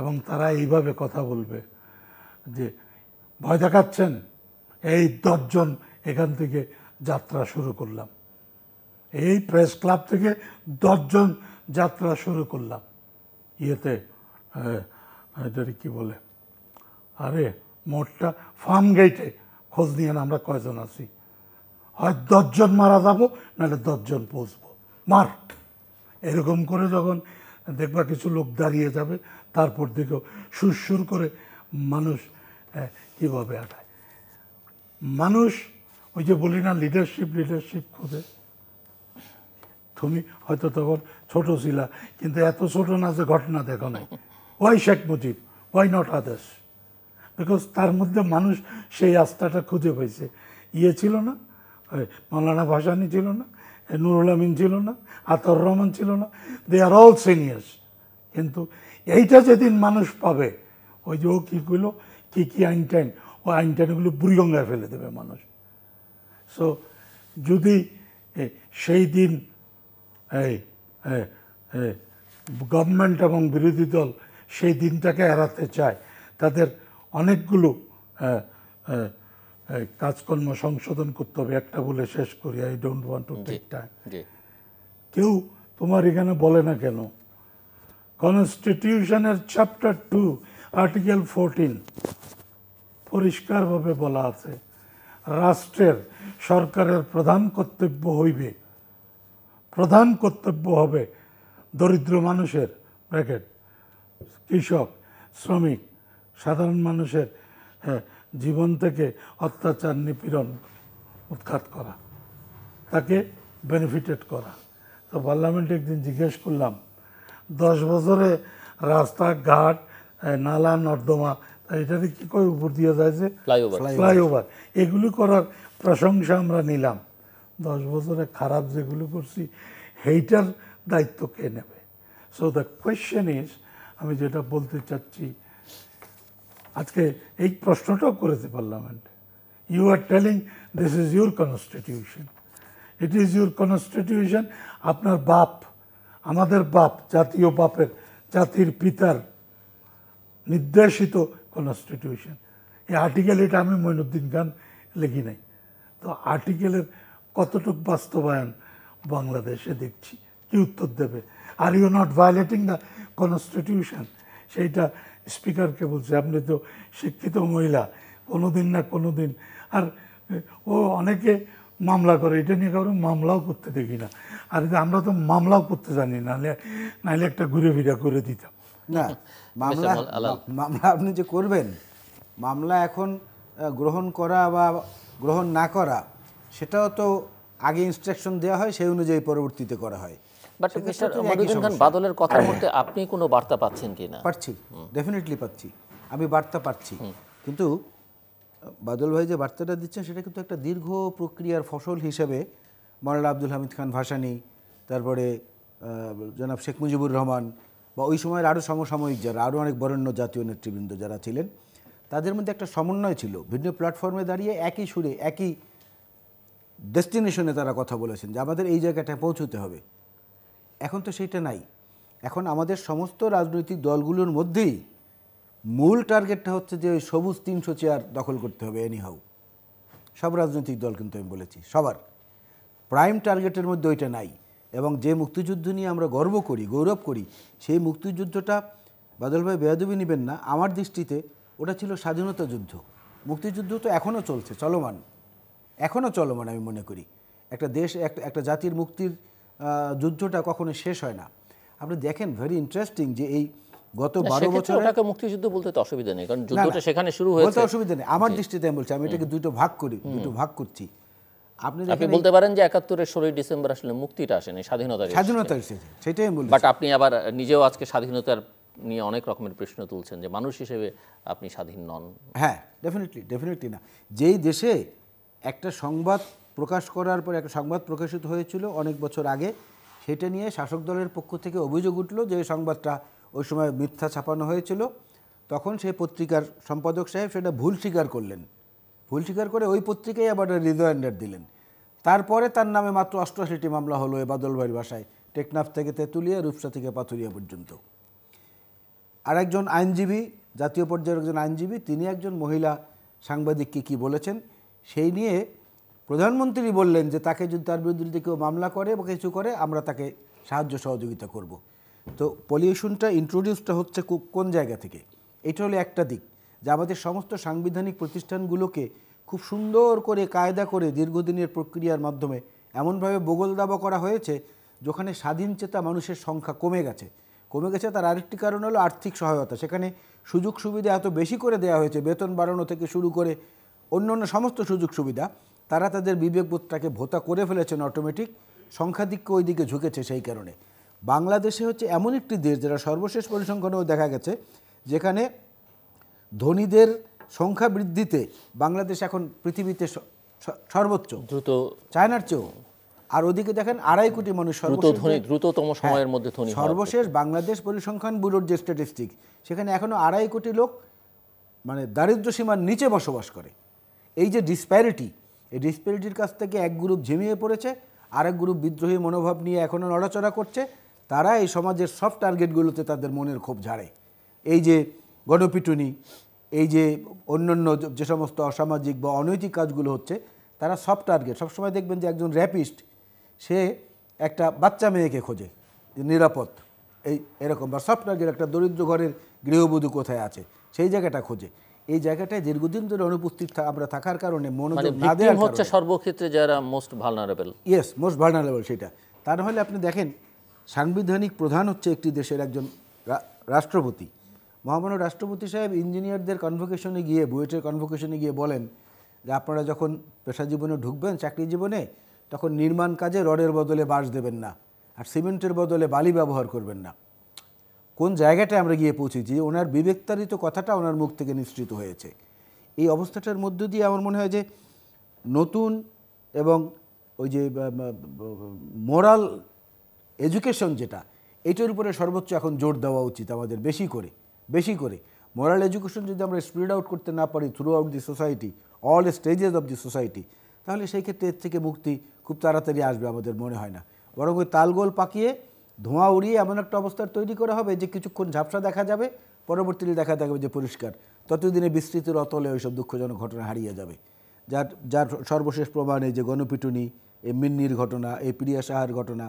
এবং তারা এইভাবে কথা বলবে যে ভয় দেখাচ্ছেন এই দশজন এখান থেকে যাত্রা শুরু করলাম এই প্রেস ক্লাব থেকে দশজন যাত্রা শুরু করলাম ইয়েতে এটার কি বলে আরে মোটটা ফার্ম গেটে খোঁজ নিয়ে আমরা কয়জন আছি হয় দশজন মারা যাব নাহলে দশজন পৌঁছবো মার এরকম করে যখন দেখবা কিছু লোক দাঁড়িয়ে যাবে তারপর দেখেও সুরসুর করে মানুষ কীভাবে আটায় মানুষ ওই যে বলি না লিডারশিপ লিডারশিপ খুঁজে তুমি হয়তো তখন ছোট ছিলা কিন্তু এত ছোট না যে ঘটনা দেখো নাই why Sheikh Mujib why not others because তার মধ্যে মানুষ সেই আস্থাটা খুঁজে পেয়েছে ইয়ে ছিল না মৌলানা ভাসানি ছিল না নুরুল আমিন ছিল না আতর রহমান ছিল না দে আর অল সিনিয়র্স কিন্তু এইটা যেদিন মানুষ পাবে ওই যে ও কীগুলো কী কী আইন ও ওই টাইনগুলো বুড়িগঙ্গায় ফেলে দেবে মানুষ সো যদি সেই দিন এই গভর্নমেন্ট এবং বিরোধী দল সেই দিনটাকে এড়াতে চায় তাদের অনেকগুলো কাজকর্ম সংশোধন করতে হবে একটা বলে শেষ করি I don't want to take time কেউ তোমার এখানে বলে না কেন কনস্টিটিউশনের চ্যাপ্টার টু আর্টিকেল ফোরটিন পরিষ্কারভাবে বলা আছে রাষ্ট্রের সরকারের প্রধান কর্তব্য হইবে প্রধান কর্তব্য হবে দরিদ্র মানুষের ব্র্যাকেট কৃষক শ্রমিক সাধারণ মানুষের হ্যাঁ, জীবন থেকে অত্যাচার নিপীড়ন উৎখাত করা তাকে বেনিফিটেড করা তো পার্লামেন্টে একদিন জিজ্ঞেস করলাম দশ বছরে রাস্তাঘাট নালা নর্দমা এটাতে কী করে উপর দিয়ে যাচ্ছে ফ্লাইওভার এগুলো করার প্রশংসা আমরা নিলাম দশ বছরে খারাপ যেগুলো করছি হেইটার দায়িত্ব কে নেবে সো দ্য কোয়েশ্চেন ইজ আমি যেটা বলতে চাচ্ছি আজকে এই প্রশ্নটাও করেছে পার্লামেন্টে you are telling this is your constitution it is your constitution আপনার বাপ আমাদের বাপ জাতীয় বাপের জাতির পিতার নির্দেশিত কনস্টিটিউশন এই আর্টিকেল এটা আমি মইনুদ্দিন খান লিখি নাই তো আর্টিকেলের কতটুক বাস্তবায়ন বাংলাদেশে দেখছি কি উত্তর দেবে are you not violating the constitution সেইটা স্পিকারকে বলছে আপনি তো শিক্ষিত মহিলা কোনো দিন না কোনো দিন আর ও অনেকে মামলা করে এটা নিয়ে কারণ মামলাও করতে দেখি না আর আমরা তো মামলাও করতে জানি নাহলে নাহলে একটা ঘুরে ফিরে করে দিতাম না মামলা মামলা আপনি যে করবেন মামলা এখন গ্রহণ করা বা গ্রহণ না করা সেটাও তো আগে ইনস্ট্রাকশন দেওয়া হয় সেই অনুযায়ী পরবর্তীতে করা হয় বাট মিস্টার মধুজন খান বাদলের কথার মধ্যে আপনি কোনো বার্তা পাচ্ছেন কি না পাচ্ছি ডেফিনেটলি পাচ্ছি আমি বার্তা পাচ্ছি কিন্তু বাদল ভাই যে বার্তাটা দিচ্ছেন সেটা কিন্তু একটা দীর্ঘ প্রক্রিয়ার ফসল হিসেবে মৌলানা আব্দুল হামিদ খান ভাসানি তারপরে জনাব শেখ মুজিবুর রহমান বা ওই সময়ের আরও সমসাময়িক যারা আরও অনেক বরেণ্য জাতীয় নেতৃবৃন্দ যারা ছিলেন তাদের মধ্যে একটা সমন্বয় ছিল ভিন্ন প্ল্যাটফর্মে দাঁড়িয়ে একই সুরে একই ডেস্টিনেশনে তারা কথা বলেছেন যে আমাদের এই জায়গাটায় পৌঁছতে হবে এখন তো সেইটা নাই এখন আমাদের সমস্ত রাজনৈতিক দলগুলোর মধ্যেই মূল টার্গেটটা হচ্ছে যে ওই সবুজ তিনশো চেয়ার দখল করতে হবে হাউ সব রাজনৈতিক দল কিন্তু আমি বলেছি সবার প্রাইম টার্গেটের মধ্যে ওইটা নাই এবং যে মুক্তিযুদ্ধ নিয়ে আমরা গর্ব করি গৌরব করি সেই মুক্তিযুদ্ধটা বাদলভাই বেয়াদবি নেবেন না আমার দৃষ্টিতে ওটা ছিল স্বাধীনতা যুদ্ধ মুক্তিযুদ্ধ তো এখনও চলছে চলমান এখনও চলমান আমি মনে করি একটা দেশ একটা জাতির মুক্তির যুদ্ধটা কখনো শেষ হয় না আপনি দেখেন ভেরি ইন্টারেস্টিং যে এই গত বারো বছর মুক্তিযুদ্ধ বলতে তো অসুবিধা নেই কারণ যুদ্ধটা সেখানে শুরু হয়েছে বলতে অসুবিধা নেই আমার দৃষ্টিতে আমি বলছি আমি এটাকে দুটো ভাগ করি দুটো ভাগ করছি আপনি আপনি বলতে পারেন যে একাত্তরের ষোলোই ডিসেম্বর আসলে মুক্তিটা আসেনি স্বাধীনতা স্বাধীনতা এসেছে সেটাই বাট আপনি আবার নিজেও আজকে স্বাধীনতার নিয়ে অনেক রকমের প্রশ্ন তুলছেন যে মানুষ হিসেবে আপনি স্বাধীন নন হ্যাঁ ডেফিনেটলি ডেফিনেটলি না যেই দেশে একটা সংবাদ প্রকাশ করার পর একটা সংবাদ প্রকাশিত হয়েছিল অনেক বছর আগে সেটা নিয়ে শাসক দলের পক্ষ থেকে অভিযোগ উঠল যে সংবাদটা ওই সময় মিথ্যা ছাপানো হয়েছিল তখন সেই পত্রিকার সম্পাদক সাহেব সেটা ভুল স্বীকার করলেন ভুল স্বীকার করে ওই পত্রিকায় আবার হৃদয়ান্ডার দিলেন তারপরে তার নামে মাত্র অষ্টআশিটি মামলা হলো এ বাদলবাড়ির বাসায় টেকনাফ থেকে তেঁতুলিয়া রূপসা থেকে পাথুরিয়া পর্যন্ত আর একজন আইনজীবী জাতীয় পর্যায়ের একজন আইনজীবী তিনি একজন মহিলা সাংবাদিককে কি বলেছেন সেই নিয়ে প্রধানমন্ত্রী বললেন যে তাকে যদি তার বিরুদ্ধে কেউ মামলা করে বা কিছু করে আমরা তাকে সাহায্য সহযোগিতা করব তো পলিউশনটা ইন্ট্রোডিউসটা হচ্ছে কোন জায়গা থেকে এটা হলো একটা দিক যে আমাদের সমস্ত সাংবিধানিক প্রতিষ্ঠানগুলোকে খুব সুন্দর করে কায়দা করে দীর্ঘদিনের প্রক্রিয়ার মাধ্যমে এমনভাবে বগল দাবা করা হয়েছে যেখানে স্বাধীন চেতা মানুষের সংখ্যা কমে গেছে কমে গেছে তার আরেকটি কারণ হলো আর্থিক সহায়তা সেখানে সুযোগ সুবিধা এত বেশি করে দেওয়া হয়েছে বেতন বাড়ানো থেকে শুরু করে অন্য অন্য সমস্ত সুযোগ সুবিধা তারা তাদের বিবেকবোধটাকে ভোতা করে ফেলেছেন অটোমেটিক সংখ্যাধিক্য ওইদিকে ঝুঁকেছে সেই কারণে বাংলাদেশে হচ্ছে এমন একটি দেশ যারা সর্বশেষ পরিসংখ্যানেও দেখা গেছে যেখানে ধনীদের সংখ্যা বৃদ্ধিতে বাংলাদেশ এখন পৃথিবীতে সর্বোচ্চ দ্রুত চায়নার চেয়েও আর ওদিকে দেখেন আড়াই কোটি মানুষ দ্রুততম হ্যাঁ, সময়ের মধ্যে সর্বশেষ বাংলাদেশ পরিসংখ্যান ব্যুরোর যে স্ট্যাটিস্টিক সেখানে এখনও আড়াই কোটি লোক মানে দারিদ্র সীমার নিচে বসবাস করে এই যে ডিসপ্যারিটি এই ডিসপ্যারিটির কাছ থেকে এক গ্রুপ ঝিমিয়ে পড়েছে আরেক গ্রুপ বিদ্রোহী মনোভাব নিয়ে এখনও নড়াচড়া করছে তারা এই সমাজের সব টার্গেটগুলোতে তাদের মনের খুব ঝাড়ে এই যে গণপিটুনি এই যে অন্যান্য যে সমস্ত অসামাজিক বা অনৈতিক কাজগুলো হচ্ছে তারা সব টার্গেট সবসময় দেখবেন যে একজন র্যাপিস্ট সে একটা বাচ্চা মেয়েকে খোঁজে নিরাপদ এই এরকম বা সব টার্গেট একটা দরিদ্র ঘরের গৃহবধূ কোথায় আছে সেই জায়গাটা খোঁজে এই জায়গাটায় দীর্ঘদিন ধরে অনুপস্থিত আমরা থাকার কারণে মনোযোগ মানে না দেওয়া হচ্ছে সর্বক্ষেত্রে যারা most vulnerable yes most vulnerable সেটা তা নাহলে আপনি দেখেন সাংবিধানিক প্রধান হচ্ছে একটি দেশের একজন রাষ্ট্রপতি মহামান্য রাষ্ট্রপতি সাহেব ইঞ্জিনিয়ারদের কনভোকেশনে গিয়ে বুয়েটের কনভোকেশনে গিয়ে বলেন যে আপনারা যখন পেশা জীবনে ঢুকবেন চাকরি জীবনে তখন নির্মাণ কাজে রডের বদলে বাঁশ দেবেন না আর সিমেন্টের বদলে বালি ব্যবহার করবেন না কোন জায়গাটায় আমরা গিয়ে পৌঁছেছি ওনার বিবেকতারিত কথাটা ওনার মুখ থেকে নিশ্চিত হয়েছে এই অবস্থাটার মধ্য দিয়ে আমার মনে হয় যে নতুন এবং ওই যে মোরাল এডুকেশন যেটা এটার উপরে সর্বোচ্চ এখন জোর দেওয়া উচিত আমাদের বেশি করে বেশি করে মোরাল এডুকেশন যদি আমরা স্প্রেড আউট করতে না পারি throughout the society all stages of the society তাহলে সেই ক্ষেত্রে এর থেকে মুক্তি খুব তাড়াতাড়ি আসবে আমাদের মনে হয় না বরং ওই তালগোল পাকিয়ে ধোঁয়া উড়িয়ে এমন একটা অবস্থার তৈরি করা হবে যে কিছুক্ষণ ঝাপসা দেখা যাবে পরবর্তীতে দেখা যাবে যে পরিষ্কার ততদিনে বিস্তৃত রতলে ওইসব দুঃখজনক ঘটনা হারিয়ে যাবে যার যার সর্বশেষ প্রমাণে যে গণপিটুনি এই মিন্নির ঘটনা এই প্রিয়া সাহার ঘটনা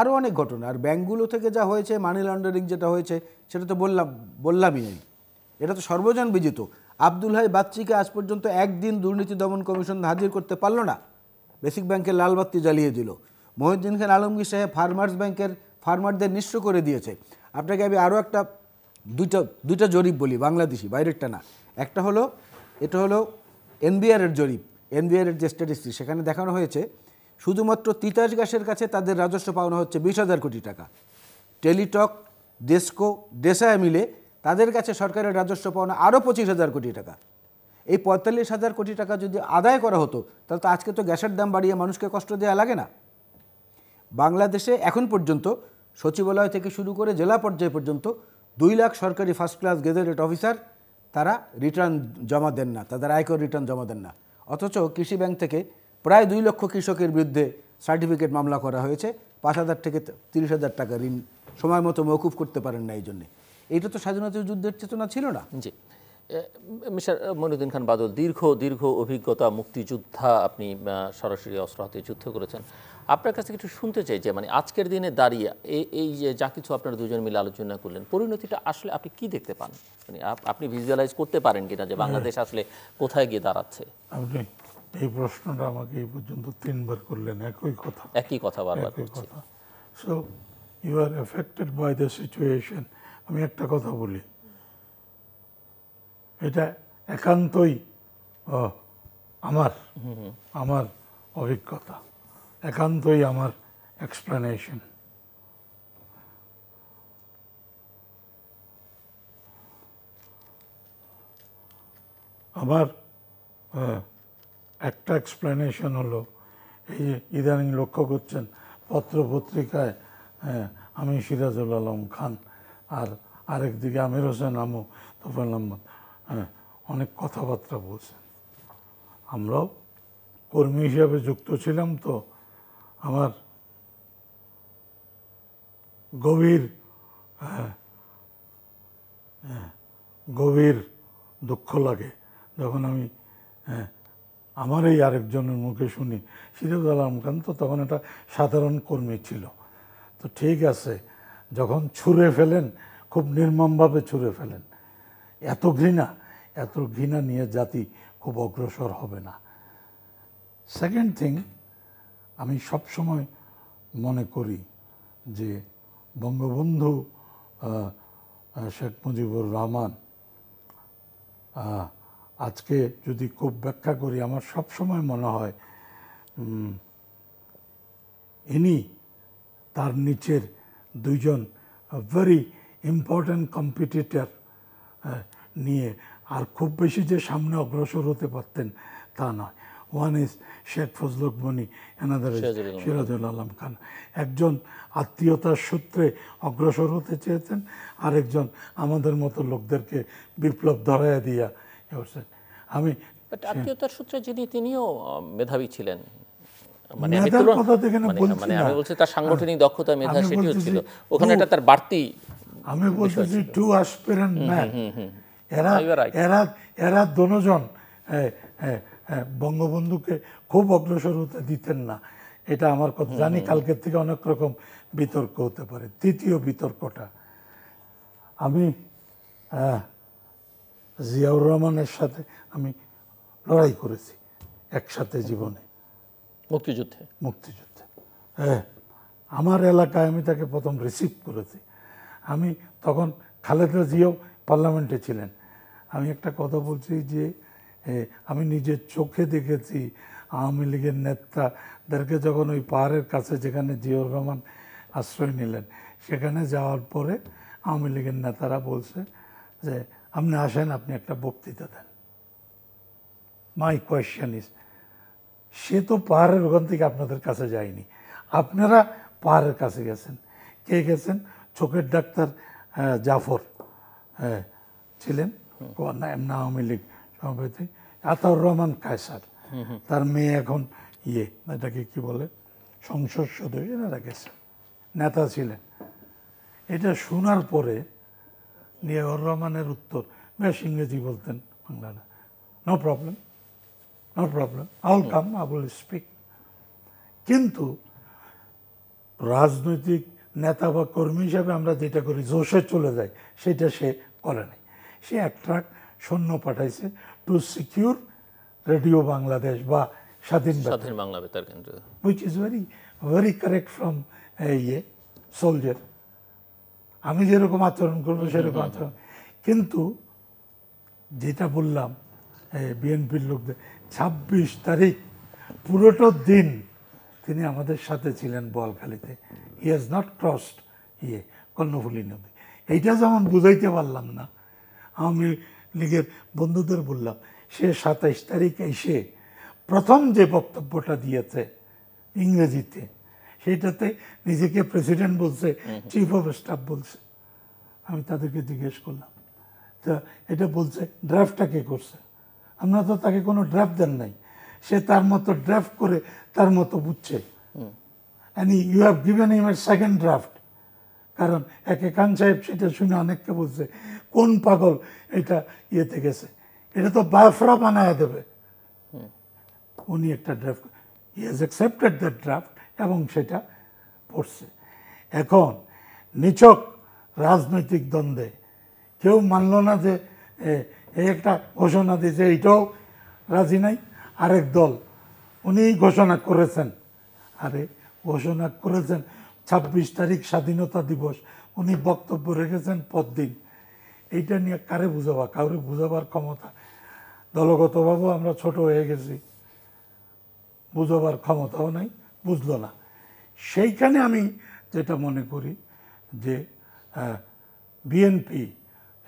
আরও অনেক ঘটনা আর ব্যাঙ্কগুলো থেকে যা হয়েছে মানি লন্ডারিং যেটা হয়েছে সেটা তো বললাম বললামই আমি এটা তো সর্বজন বিজিত আব্দুল হাই বাচ্চিকে আজ পর্যন্ত একদিন দুর্নীতি দমন কমিশন হাজির করতে পারল না বেসিক ব্যাংকের লালবাত্তি জ্বালিয়ে দিল মহিউদ্দিন খান আলমগীর সাহেব ফার্মার্স ব্যাংকের ফার্মারদের নিঃস্ব করে দিয়েছে আপনাকে আমি আরও একটা দুইটা দুইটা জরিপ বলি বাংলাদেশি বাইরেরটা না একটা হলো এটা হলো এনবিআরের জরিপ এনবিআরের যে স্ট্যাটিস্টিক সেখানে দেখানো হয়েছে শুধুমাত্র তিতাস গ্যাসের কাছে তাদের রাজস্ব পাওনা হচ্ছে বিশ হাজার কোটি টাকা টেলিটক ডেস্কো ডেসায় মিলে তাদের কাছে সরকারের রাজস্ব পাওনা আরও পঁচিশ হাজার কোটি টাকা এই পঁয়তাল্লিশ হাজার কোটি টাকা যদি আদায় করা হতো তাহলে তো আজকে তো গ্যাসের দাম বাড়িয়ে মানুষকে কষ্ট দেওয়া লাগে না বাংলাদেশে এখন পর্যন্ত সচিবালয় থেকে শুরু করে জেলা পর্যায় পর্যন্ত দুই লাখ সরকারি ফার্স্ট ক্লাস গেজেটেড অফিসার তারা রিটার্ন জমা দেন না তাদের আয়কর রিটার্ন জমা দেন না অথচ কৃষি ব্যাংক থেকে প্রায় দুই লক্ষ কৃষকের বিরুদ্ধে সার্টিফিকেট মামলা করা হয়েছে পাঁচ হাজার থেকে তিরিশ হাজার টাকা ঋণ সময় মতো মৌকুফ করতে পারেন না এই জন্যে এটা তো স্বাধীনতা যুদ্ধের চেতনা ছিল না জি মিস্টার মনুদ্দিন খান বাদল দীর্ঘ দীর্ঘ অভিজ্ঞতা মুক্তিযোদ্ধা আপনি সরাসরি অস্ত্র হাতে যুদ্ধ করেছেন আপনার কাছে কিছু শুনতে চাই যে মানে আজকের দিনে দাঁড়িয়ে এই যে যা কিছু আপনারা দুজন মিলে আলোচনা করলেন পরিণতিটা আসলে আপনি কি দেখতে পান মানে আপনি ভিজুয়ালাইজ করতে পারেন কিনা যে বাংলাদেশ আসলে কোথায় গিয়ে দাঁড়াচ্ছে আপনি এই প্রশ্নটা আমাকে এই পর্যন্ত তিনবার করলেন একই কথা একই কথা বারবার কথা so you are affected by the situation আমি একটা কথা বলি এটা একান্তই আমার আমার অভিজ্ঞতা একান্তই আমার এক্সপ্লেনেশন আমার একটা এক্সপ্লেনেশন হলো এই যে ইদানিং লক্ষ্য করছেন পত্র পত্রিকায় হ্যাঁ, আমি সিরাজুল আলম খান আর আরেকদিকে আমির হোসেন আমু তোফাল আহমদ হ্যাঁ, অনেক কথাবার্তা বলছেন আমরাও কর্মী হিসাবে যুক্ত ছিলাম তো আমার গভীর হ্যাঁ, হ্যাঁ, গভীর দুঃখ লাগে যখন আমি হ্যাঁ, আমার এই আরেকজনের মুখে শুনি সিরাজ আলম খান তো তখন একটা সাধারণ কর্মী ছিল তো ঠিক আছে যখন ছুঁড়ে ফেলেন খুব নির্মমভাবে ছুঁড়ে ফেলেন এত ঘৃণা এত ঘৃণা নিয়ে জাতি খুব অগ্রসর হবে না সেকেন্ড থিং আমি সবসময় মনে করি যে বঙ্গবন্ধু শেখ মুজিবুর রহমান আজকে যদি খুব ব্যাখ্যা করি আমার সব সময় মনে হয় ইনি তার নিচের দুইজন ভেরি ইম্পর্ট্যান্ট কম্পিটিটার নিয়ে আর খুব বেশি যে সামনে অগ্রসর হতে পারতেন তা নয় one is Sheikh Fazlul Moni another Sirajul Alam Khan একজন আত্মীয়তার সূত্রে অগ্রসর হতে চেয়েছেন আরেকজন আমাদের মতো লোকদেরকে বিপ্লব ধরাইয়া দিয়া করছেন আমি আত্মীয়তার সূত্রে যিনি তিনিও মেধাবী ছিলেন মানে, মানে, মানে তার সাংগঠনিক দক্ষতা মেধা ওখানে তার বাড়তি আমি টু এরা দুজন হ্যাঁ, বঙ্গবন্ধুকে খুব অগ্রসর হতে দিতেন না এটা আমার কথা জানি কালকের থেকে অনেক রকম বিতর্ক হতে পারে তৃতীয় বিতর্কটা আমি জিয়াউর রহমানের সাথে আমি লড়াই করেছি একসাথে জীবনে মুক্তিযুদ্ধে মুক্তিযুদ্ধে হ্যাঁ আমার এলাকায় আমি তাকে প্রথম রিসিভ করেছি আমি তখন খালেদা জিয়াও পার্লামেন্টে ছিলেন আমি একটা কথা বলছি যে আমি নিজের চোখে দেখেছি আওয়ামী লীগের নেতাদেরকে যখন ওই পাহাড়ের কাছে যেখানে জিয়র রহমান আশ্রয় নিলেন সেখানে যাওয়ার পরে আওয়ামী লীগের নেতারা বলছে যে আপনি আসেন আপনি একটা বক্তৃতা দেন মাই কোয়েশ্চেন ইজ সে তো পাহাড়ের ওখান থেকে আপনাদের কাছে যায়নি আপনারা পাহাড়ের কাছে গেছেন কে গেছেন চোখের ডাক্তার জাফর হ্যাঁ ছিলেন না আওয়ামী লীগ সভাপতি আতাউর রহমান কায়সার তার মেয়ে এখন ইয়ে এটাকে কি বলে সংসদ সদস্য এনারা গেছে নেতা ছিলেন এটা শোনার পরে নিয়াউর রহমানের উত্তর বেশ ইংরেজি বলতেন বাংলা না নো প্রবলেম নো প্রবলেম আউল কাম আই উইল স্পিক কিন্তু রাজনৈতিক নেতা বা কর্মী হিসাবে আমরা যেটা করি জোশে চলে যাই সেটা সে করে নাই সে এক ট্রাক সৈন্য পাঠাইছে টু সিকিউর রেডিও বাংলাদেশ বা স্বাধীন স্বাধীন Bangla Betar Kendra which is very very correct from ইয়ে সোলজার আমি যেরকম আচরণ করবো সেরকম আচরণ কিন্তু যেটা বললাম বিএনপির লোকদের ছাব্বিশ তারিখ পুরোটো দিন তিনি আমাদের সাথে ছিলেন বলখালিতে হি হ্যাজ নট ক্রসড ইয়ে কর্ণফুলী নদী এইটা যেমন বুঝাইতে পারলাম না আমি লীগের বন্ধুদের বললাম সে সাতাইশ তারিখে এসে প্রথম যে বক্তব্যটা দিয়েছে ইংরেজিতে সেটাতে নিজেকে প্রেসিডেন্ট বলছে চিফ অফ স্টাফ বলছে আমি তাদেরকে জিজ্ঞেস করলাম তা এটা বলছে ড্রাফটটা কে করছে আমরা তো তাকে কোনো ড্রাফট দেন নাই সে তার মতো ড্রাফট করে তার মতো বুঝছে অ্যান্ড ইউ হ্যাভ গিভেন ইম এ সেকেন্ড ড্রাফট কারণ একে খান সাহেব সেটা শুনে অনেককে বলছে কোন পাগল এটা ইয়েতে গেছে এটা তো বায়োফ্রা বানায় দেবে উনি একটা draft is accepted the draft এবং সেটা পড়ছে এখন নিচক রাজনৈতিক দ্বন্দ্বে কেউ মানল না যে একটা ঘোষণা দিয়েছে এইটাও রাজি নাই আরেক দল উনি ঘোষণা করেছেন আরে ঘোষণা করেছেন ছাব্বিশ তারিখ স্বাধীনতা দিবস উনি বক্তব্য রেখেছেন পরদিন এইটা নিয়ে কারে বুঝাবা কাউরে বুঝাবার ক্ষমতা দলগতভাবেও আমরা ছোট হয়ে গেছি বুঝাবার ক্ষমতাও নাই বুঝলো না সেইখানে আমি যেটা মনে করি যে বিএনপি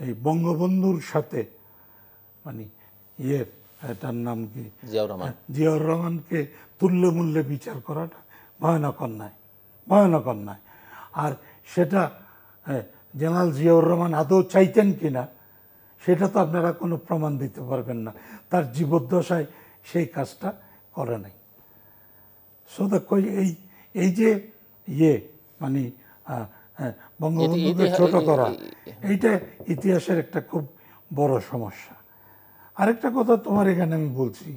এই বঙ্গবন্ধুর সাথে মানে ইয়ে এটার নাম কি জিয়াউর রহমান হ্যাঁ, জিয়াউর রহমানকে মূল্যে বিচার করাটা ভয়ানক অন্যায় ভয়ানক অন্যায় আর সেটা জেনারেল জিয়াউর রহমান আদৌ চাইতেন কি না সেটা তো আপনারা কোনো প্রমাণ দিতে পারবেন না তার জীবদ্দশায় সেই কাজটা করে নাই সো কই এই এই যে ইয়ে মানে বঙ্গবন্ধুকে ছোট করা এইটা ইতিহাসের একটা খুব বড় সমস্যা আরেকটা কথা তোমার এখানে আমি বলছি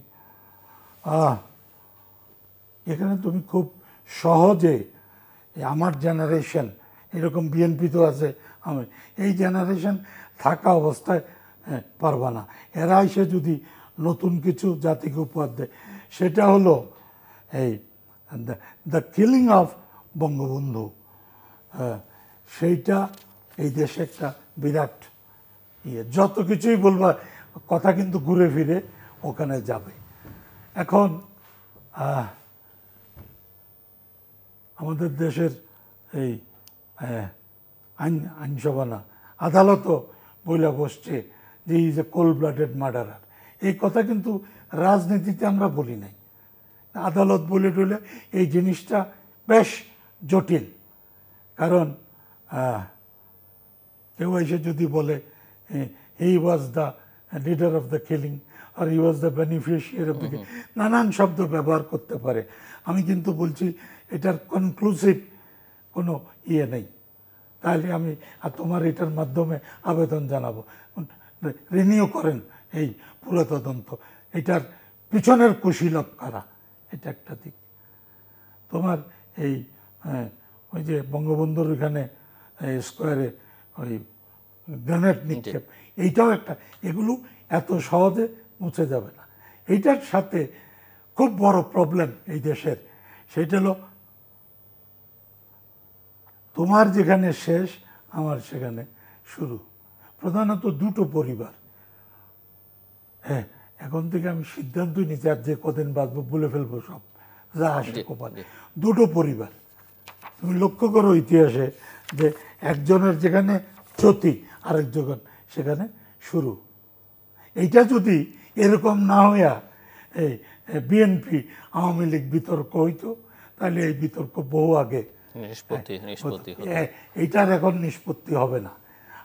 এখানে তুমি খুব সহজে আমার জেনারেশন এরকম বিএনপি তো আছে আমি এই জেনারেশন থাকা অবস্থায় পারব না এরা এসে যদি নতুন কিছু জাতিকে উপহার দেয় সেটা হলো এই দ্য কিলিং অফ বঙ্গবন্ধু সেইটা এই দেশে একটা বিরাট ইয়ে যত কিছুই বলবা কথা কিন্তু ঘুরে ফিরে ওখানে যাবে এখন আমাদের দেশের এই আইন আইনসভা না আদালতও বইলা বসছে যে is a cold blooded murderer এই কথা কিন্তু রাজনীতিতে আমরা বলি নাই আদালত বলে টলে এই জিনিসটা বেশ জটিল কারণ কেউ এসে যদি বলে he was the leader of the killing আর he was the beneficiary of the নানান শব্দ ব্যবহার করতে পারে আমি কিন্তু বলছি এটার কনক্লুসিভ কোনো ইয়ে নেই তাহলে আমি আর তোমার এটার মাধ্যমে আবেদন জানাবো রিনিউ করেন এই পুরাতদন্ত এটার পিছনের কুশীলভ কারা এটা একটা দিক তোমার এই হ্যাঁ, ওই যে বঙ্গবন্ধুর ওইখানে স্কোয়ারে ওই গ্রেনেড নিক্ষেপ এইটাও একটা এগুলো এত সহজে মুছে যাবে না এইটার সাথে খুব বড় প্রবলেম এই দেশের সেটা হলো তোমার যেখানে শেষ আমার সেখানে শুরু প্রধানত দুটো পরিবার হ্যাঁ এখন থেকে আমি সিদ্ধান্ত নিতে আর যে কদিন বাঁচবো বলে ফেলবো সব যা আসে কোপানে দুটো পরিবার তুমি লক্ষ্য করো ইতিহাসে যে একজনের যেখানে ক্ষতি আরেকজন সেখানে শুরু এইটা যদি এরকম না হইয়া এই বিএনপি আওয়ামী লীগ বিতর্ক হইতো তাহলে এই বিতর্ক বহু আগে নিষ্পত্তি হ্যাঁ, নিষ্পত্তি হ্যাঁ, এখন নিষ্পত্তি হবে না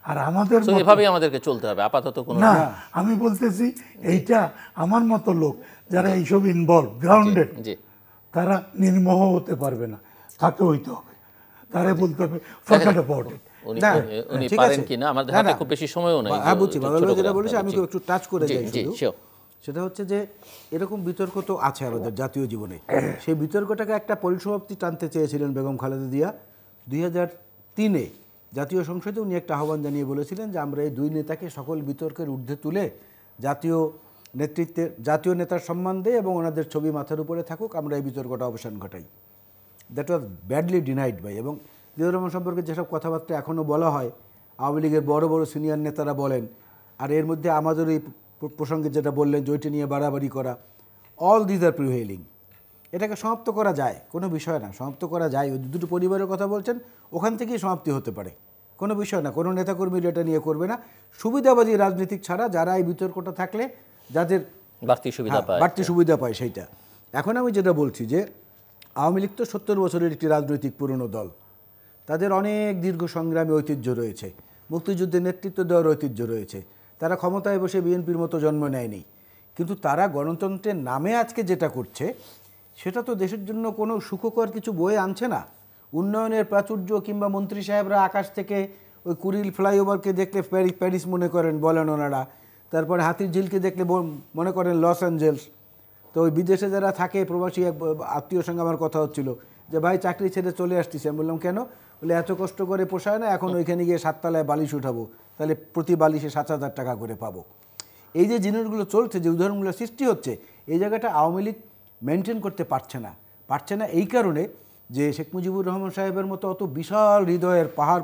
আর আমাদের এভাবেই আমাদেরকে চলতে হবে আপাতত কোনো না আমি বলতেছি এইটা আমার মতো লোক যারা এইসব ইনভলভ গ্রাউন্ডেড তারা নির্মোহ হতে পারবে না তাকে হইতে হবে তারা আচ্ছা। বলতে হবে ফরগেট অ্যাবাউট ইট উনি পারেন কিনা আমাদের হাতে খুব বেশি সময়ও নাই হ্যাঁ বুঝছি যেটা আমি একটু টাচ করে যাই সেটা হচ্ছে যে এরকম বিতর্ক তো আছে আমাদের জাতীয় জীবনে সেই বিতর্কটাকে একটা পরিসমাপ্তি টানতে চেয়েছিলেন বেগম খালেদা দিয়া দুই হাজার তিনে জাতীয় সংসদে উনি একটা আহ্বান জানিয়ে বলেছিলেন যে আমরা এই দুই নেতাকে সকল বিতর্কের ঊর্ধ্বে তুলে জাতীয় নেতৃত্বের জাতীয় নেতার সম্মান দেয় এবং ওনাদের ছবি মাথার উপরে থাকুক আমরা এই বিতর্কটা অবসান ঘটাই that was badly denied by এবং জিয়াউর রহমান সম্পর্কে যেসব কথাবার্তা এখনও বলা হয় আওয়ামী লীগের বড় বড় সিনিয়র নেতারা বলেন আর এর মধ্যে আমাদের এই প্রসঙ্গে যেটা বললেন জয়টি নিয়ে বাড়াবাড়ি করা অল দিজ আর প্রিভেলিং এটাকে সমাপ্ত করা যায় কোনো বিষয় না সমাপ্ত করা যায় ওই দুটো পরিবারের কথা বলছেন ওখান থেকেই সমাপ্তি হতে পারে কোনো বিষয় না কোনো নেতাকর্মীরা এটা নিয়ে করবে না সুবিধাবাদী রাজনীতিক ছাড়া যারা এই বিতর্কটা থাকলে যাদের বাড়তি সুবিধা হ্যাঁ, পায় বাড়তি সুবিধা পায় সেইটা এখন আমি যেটা বলছি যে আওয়ামী লীগ তো সত্তর বছরের একটি রাজনৈতিক পুরনো দল তাদের অনেক দীর্ঘ সংগ্রামে ঐতিহ্য রয়েছে মুক্তিযুদ্ধের নেতৃত্ব দেওয়ার ঐতিহ্য রয়েছে তারা ক্ষমতায় বসে বিএনপির মতো জন্ম নেয়নি কিন্তু তারা গণতন্ত্রের নামে আজকে যেটা করছে সেটা তো দেশের জন্য কোনো সুখকর কিছু বয়ে আনছে না উন্নয়নের প্রাচুর্য কিংবা মন্ত্রী সাহেবরা আকাশ থেকে ওই কুড়িল ফ্লাইওভারকে দেখলে প্যারিস প্যারিস মনে করেন বলেন ওনারা তারপরে হাতির ঝিলকে দেখলে মনে করেন লস অ্যাঞ্জেলস তো ওই বিদেশে যারা থাকে প্রবাসী আত্মীয় সঙ্গে আমার কথা হচ্ছিল যে ভাই চাকরি ছেড়ে চলে আসতেছে আমি বললাম কেন বলে এত কষ্ট করে পোষায় না এখন ওইখানে গিয়ে সাততলায় বালিশ উঠাবো তাহলে প্রতি বালিশে সাত হাজার টাকা করে পাবো এই যে জিনিসগুলো চলছে যে উদাহরণগুলো সৃষ্টি হচ্ছে এই জায়গাটা আওয়ামী লীগ মেনটেন করতে পারছে না পারছে না এই কারণে যে শেখ মুজিবুর রহমান সাহেবের মতো অত বিশাল হৃদয়ের পাহাড়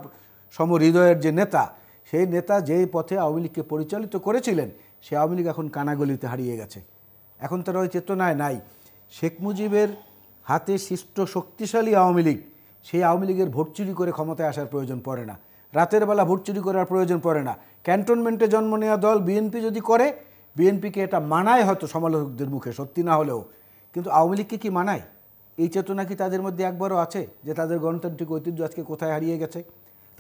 সম হৃদয়ের যে নেতা সেই নেতা যে পথে আওয়ামী লীগকে পরিচালিত করেছিলেন সে আওয়ামী লীগ এখন কানাগলিতে হারিয়ে গেছে এখন তারা ওই চেতনায় নাই শেখ মুজিবের হাতে সৃষ্ট শক্তিশালী আওয়ামী লীগ সেই আওয়ামী লীগের ভোট চুরি করে ক্ষমতায় আসার প্রয়োজন পড়ে না রাতের বেলা ভোট চুরি করার প্রয়োজন পড়ে না ক্যান্টনমেন্টে জন্ম নেওয়া দল বিএনপি যদি করে বিএনপিকে এটা মানায় হয়তো সমালোচকদের মুখে সত্যি না হলেও কিন্তু আওয়ামী লীগকে কি মানায় এই চেতনা কি তাদের মধ্যে একবারও আছে যে তাদের গণতান্ত্রিক ঐতিহ্য আজকে কোথায় হারিয়ে গেছে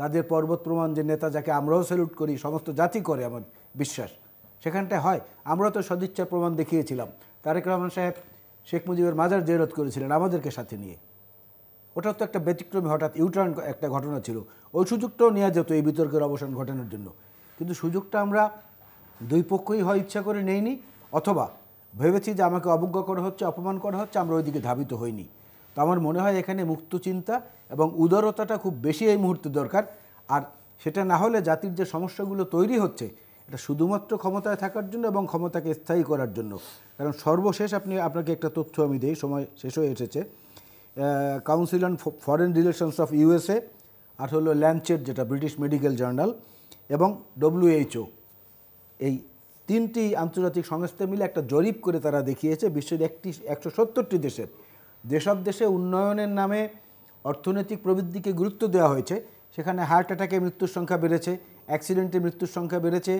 তাদের পর্বত প্রমাণ যে নেতা যাকে আমরাও স্যালুট করি সমস্ত জাতি করে আমার বিশ্বাস সেখানটায় হয় আমরা তো সদিচ্ছার প্রমাণ দেখিয়েছিলাম তারেক রহমান সাহেব শেখ মুজিবের মাজার জেরত করেছিলেন আমাদেরকে সাথে নিয়ে ওটা তো একটা ব্যতিক্রমী হঠাৎ ইউটার্ন একটা ঘটনা ছিল ওই সুযোগটাও নেওয়া যেত এই বিতর্কের অবসান ঘটানোর জন্য কিন্তু সুযোগটা আমরা দুই পক্ষই হয় ইচ্ছা করে নেইনি অথবা ভেবেছি যে আমাকে অবজ্ঞা করা হচ্ছে অপমান করা হচ্ছে আমরা ওইদিকে ধাবিত হইনি তো আমার মনে হয় এখানে মুক্ত চিন্তা এবং উদারতাটা খুব বেশি এই মুহূর্তে দরকার আর সেটা না হলে জাতির যে সমস্যাগুলো তৈরি হচ্ছে এটা শুধুমাত্র ক্ষমতায় থাকার জন্য এবং ক্ষমতাকে স্থায়ী করার জন্য কারণ সর্বশেষ আপনি আপনাকে একটা তথ্য আমি দিই সময় শেষ হয়ে এসেছে council on foreign relations of USA আর হলো ল্যান্ডচেট যেটা ব্রিটিশ মেডিকেল জার্নাল এবং ডব্লিউএইচও এই তিনটি আন্তর্জাতিক সংস্থা মিলে একটা জরিপ করে তারা দেখিয়েছে বিশ্বের একটি একশো সত্তরটি দেশের যেসব দেশে উন্নয়নের নামে অর্থনৈতিক প্রবৃদ্ধিকে গুরুত্ব দেওয়া হয়েছে সেখানে হার্ট অ্যাটাকে মৃত্যুর সংখ্যা বেড়েছে অ্যাক্সিডেন্টে মৃত্যুর সংখ্যা বেড়েছে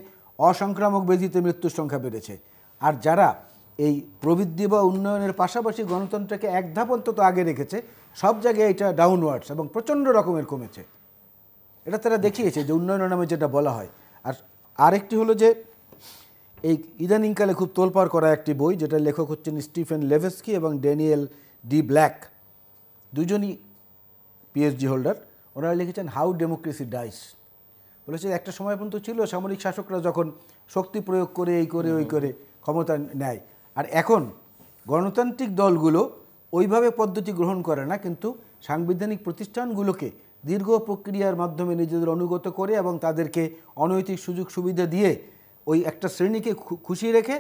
অসংক্রামক ব্যাধিতে মৃত্যুর সংখ্যা বেড়েছে আর যারা এই প্রবৃদ্ধি বা উন্নয়নের পাশাপাশি গণতন্ত্রকে এক ধাপ অন্তত আগে রেখেছে সব জায়গায় এটা ডাউনওয়ার্ডস এবং প্রচণ্ড রকমের কমেছে এটা তারা দেখিয়েছে যে উন্নয়নের নামে যেটা বলা হয় আর আরেকটি হলো যে এই ইদানিংকালে খুব তোলপাড় করা একটি বই যেটা লেখক হচ্ছেন স্টিফেন লেভেস্কি এবং ড্যানিয়েল ডি ব্ল্যাক দুজনই পিএইচডি হোল্ডার ওনারা লিখেছেন হাউ ডেমোক্রেসি ডাইস বলেছে একটা সময় পর্যন্ত ছিল সামরিক শাসকরা যখন শক্তি প্রয়োগ করে এই করে ওই করে ক্ষমতা নেয় আর এখন গণতান্ত্রিক দলগুলো ওইভাবে পদ্ধতি গ্রহণ করে না কিন্তু সাংবিধানিক প্রতিষ্ঠানগুলোকে দীর্ঘ প্রক্রিয়ার মাধ্যমে নিজেদের অনুগত করে এবং তাদেরকে অনৈতিক সুযোগ সুবিধা দিয়ে ওই একটা শ্রেণীকে খুশি রেখে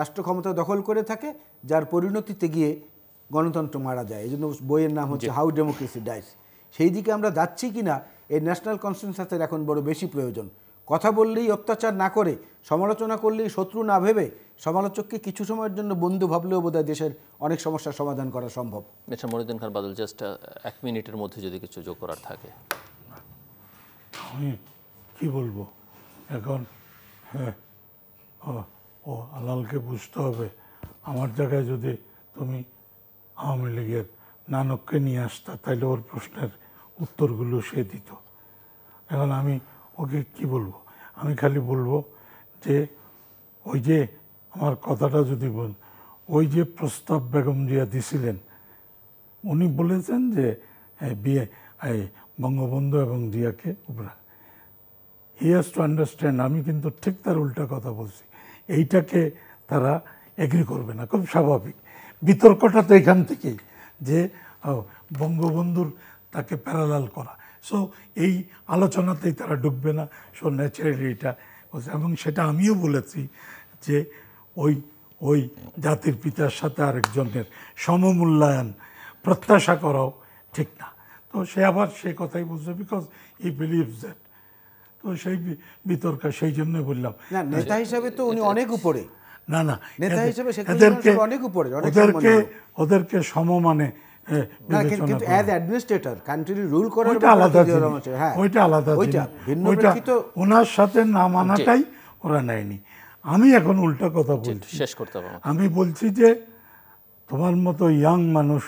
রাষ্ট্র ক্ষমতা দখল করে থাকে যার পরিণতিতে গিয়ে গণতন্ত্র মারা যায় এই জন্য বইয়ের নাম হচ্ছে হাউ ডেমোক্রেসি ডাইস সেই দিকে আমরা যাচ্ছি কি না এই ন্যাশনাল কনসেনসাসের এখন বড় বেশি প্রয়োজন কথা বললেই অত্যাচার না করে সমালোচনা করলেই শত্রু না ভেবে সমালোচককে কিছু সময়ের জন্য বন্ধু ভাবলেও বোধহয় দেশের অনেক সমস্যার সমাধান করা সম্ভব মিস্টার মরিউদ্দিন খান বাদল জাস্ট এক মিনিটের মধ্যে যদি কিছু যোগ করার থাকে আমি কি বলবো এখন হ্যাঁ ও আলালকে বুঝতে হবে আমার জায়গায় যদি তুমি আওয়ামী লীগের নানককে নিয়ে আসতা তাইলে ওর প্রশ্নের উত্তরগুলো সে দিত এখন আমি ওকে কি বলবো আমি খালি বলবো যে ওই যে আমার কথাটা যদি বল ওই যে প্রস্তাব বেগম জিয়া দিছিলেন উনি বলেছেন যে বিয়ে বঙ্গবন্ধু এবং জিয়াকে উপরা হি হ্যাজ টু আন্ডারস্ট্যান্ড আমি কিন্তু ঠিক তার উল্টা কথা বলছি এইটাকে তারা এগ্রি করবে না খুব স্বাভাবিক বিতর্কটা তো এখান থেকেই যে বঙ্গবন্ধুর তাকে প্যারালাল করা সো এই আলোচনাতেই তারা ডুববে না সো ন্যাচারালি এটা এবং সেটা আমিও বলেছি যে ওই ওই জাতির পিতার সাথে আরেকজনের সমমূল্যায়ন প্রত্যাশা করাও ঠিক না তো সে আবার সে কথাই বলছে বিকজ ই বিলিভস দ্যাট তো সেই বিতর্ক সেই জন্য বললাম নেতা হিসাবে তো উনি অনেক উপরে না না নেতা হিসাবে এদেরকে অনেক উপরে ওদেরকে ওদেরকে সমমানে কিন্তু অ্যাজ অ্যাডমিনিস্ট্রেটর কান্ট্রি রুল আলাদা হ্যাঁ ওইটা আলাদা ওইটা ওইটা ওনার সাথে না মানাটাই ওরা নেয়নি আমি এখন উল্টা কথা বলছি শেষ করতে পারবো আমি বলছি যে তোমার মতো ইয়াং মানুষ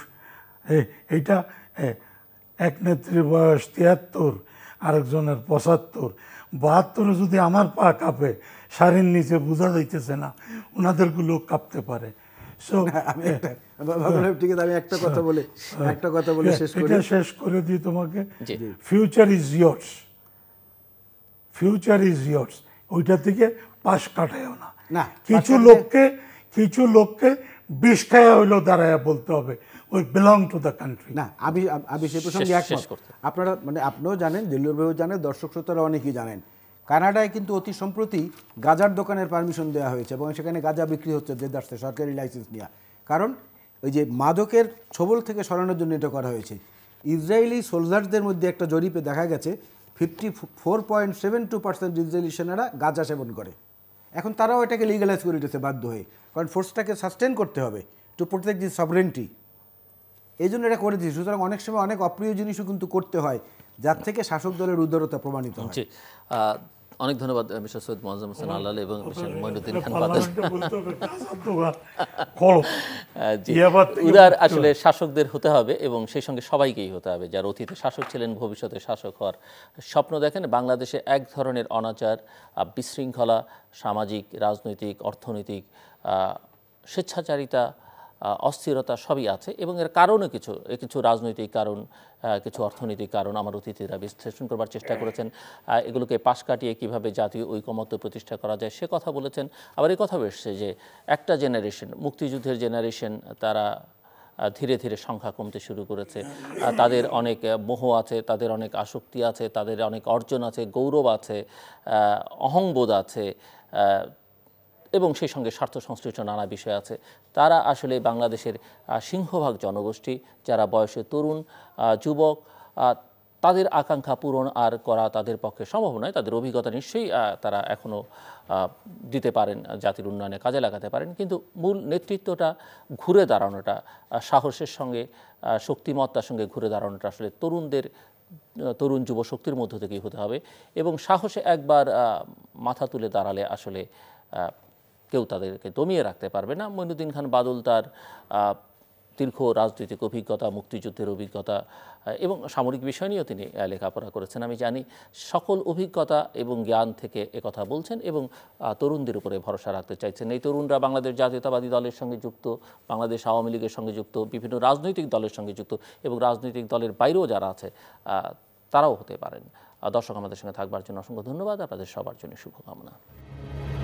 এইটা এক নেত্রীর বয়স তিয়াত্তর আরেকজনের পঁচাত্তর বাহাত্তরে যদি আমার পা কাঁপে শাড়ির নিচে বোঝা যাইতেছে না ওনাদের গুলো কাঁপতে পারে একটা কথা বলে একটা কথা বলে শেষ শেষ করে দিই তোমাকে future is years future is years ওইটা থেকে পাশ কাটায়ও না না কিছু লোককে কিছু লোককে বিষ খায়া হইলেও দাঁড়ায় বলতে হবে we belong to the country না আমি আমি সেই প্রসঙ্গে এক আপনারা মানে আপনিও জানেন দিল্লুর জানেন দর্শক শ্রোতারা অনেকেই জানেন কানাডায় কিন্তু অতি সম্প্রতি গাজার দোকানের পারমিশন দেওয়া হয়েছে এবং সেখানে গাজা বিক্রি হচ্ছে যে দাসতে সরকারি লাইসেন্স নেওয়া কারণ ওই যে মাদকের ছবল থেকে সরানোর জন্য এটা করা হয়েছে ইসরায়েলি সোলজারদের মধ্যে একটা জরিপে দেখা গেছে fifty four point seven two percent Israeli সেনারা গাজা সেবন করে এখন তারাও এটাকে লিগালাইজ করে দিতেছে বাধ্য হয়ে কারণ ফোর্সটাকে সাস্টেন করতে হবে টু প্রোটেক্ট দিস সবরেন্টি এই জন্য এটা করে দিয়েছে সুতরাং অনেক সময় অনেক অপ্রিয় জিনিসও কিন্তু করতে হয় যার থেকে শাসক দলের উদারতা প্রমাণিত হচ্ছে অনেক ধন্যবাদ মিস্টার সৈয়দ মোয়াজ্জম হোসেন আল্লাহ এবং মিস্টার মঈনুদ্দিন খান উদার আসলে শাসকদের হতে হবে এবং সেই সঙ্গে সবাইকেই হতে হবে যার অতীতে শাসক ছিলেন ভবিষ্যতে শাসক হওয়ার স্বপ্ন দেখেন বাংলাদেশে এক ধরনের অনাচার বিশৃঙ্খলা সামাজিক রাজনৈতিক অর্থনৈতিক স্বেচ্ছাচারিতা অস্থিরতা সবই আছে এবং এর কারণে কিছু কিছু রাজনৈতিক কারণ কিছু অর্থনৈতিক কারণ আমার অতিথিরা বিশ্লেষণ করবার চেষ্টা করেছেন এগুলোকে পাশ কাটিয়ে কীভাবে জাতীয় ঐকমত্য প্রতিষ্ঠা করা যায় সে কথা বলেছেন আবার এই কথা এসছে যে একটা জেনারেশন মুক্তিযুদ্ধের জেনারেশন তারা ধীরে ধীরে সংখ্যা কমতে শুরু করেছে তাদের অনেক মোহ আছে তাদের অনেক আসক্তি আছে তাদের অনেক অর্জন আছে গৌরব আছে অহংবোধ আছে এবং সেই সঙ্গে স্বার্থ সংশ্লিষ্ট নানা বিষয় আছে তারা আসলে বাংলাদেশের সিংহভাগ জনগোষ্ঠী যারা বয়সে তরুণ যুবক তাদের আকাঙ্ক্ষা পূরণ আর করা তাদের পক্ষে সম্ভব নয় তাদের অভিজ্ঞতা নিশ্চয়ই তারা এখনও দিতে পারেন জাতির উন্নয়নে কাজে লাগাতে পারেন কিন্তু মূল নেতৃত্বটা ঘুরে দাঁড়ানোটা সাহসের সঙ্গে শক্তিমত্তার সঙ্গে ঘুরে দাঁড়ানোটা আসলে তরুণদের তরুণ যুব শক্তির মধ্য থেকেই হতে হবে এবং সাহসে একবার মাথা তুলে দাঁড়ালে আসলে কেউ তাদেরকে দমিয়ে রাখতে পারবে না মইনুদ্দিন খান বাদল তার দীর্ঘ রাজনৈতিক অভিজ্ঞতা মুক্তিযুদ্ধের অভিজ্ঞতা এবং সামরিক বিষয় নিয়েও তিনি লেখাপড়া করেছেন আমি জানি সকল অভিজ্ঞতা এবং জ্ঞান থেকে একথা বলছেন এবং তরুণদের উপরে ভরসা রাখতে চাইছেন এই তরুণরা বাংলাদেশ জাতীয়তাবাদী দলের সঙ্গে যুক্ত বাংলাদেশ আওয়ামী লীগের সঙ্গে যুক্ত বিভিন্ন রাজনৈতিক দলের সঙ্গে যুক্ত এবং রাজনৈতিক দলের বাইরেও যারা আছে তারাও হতে পারেন দর্শক আমাদের সঙ্গে থাকবার জন্য অসংখ্য ধন্যবাদ আপনাদের সবার জন্য শুভকামনা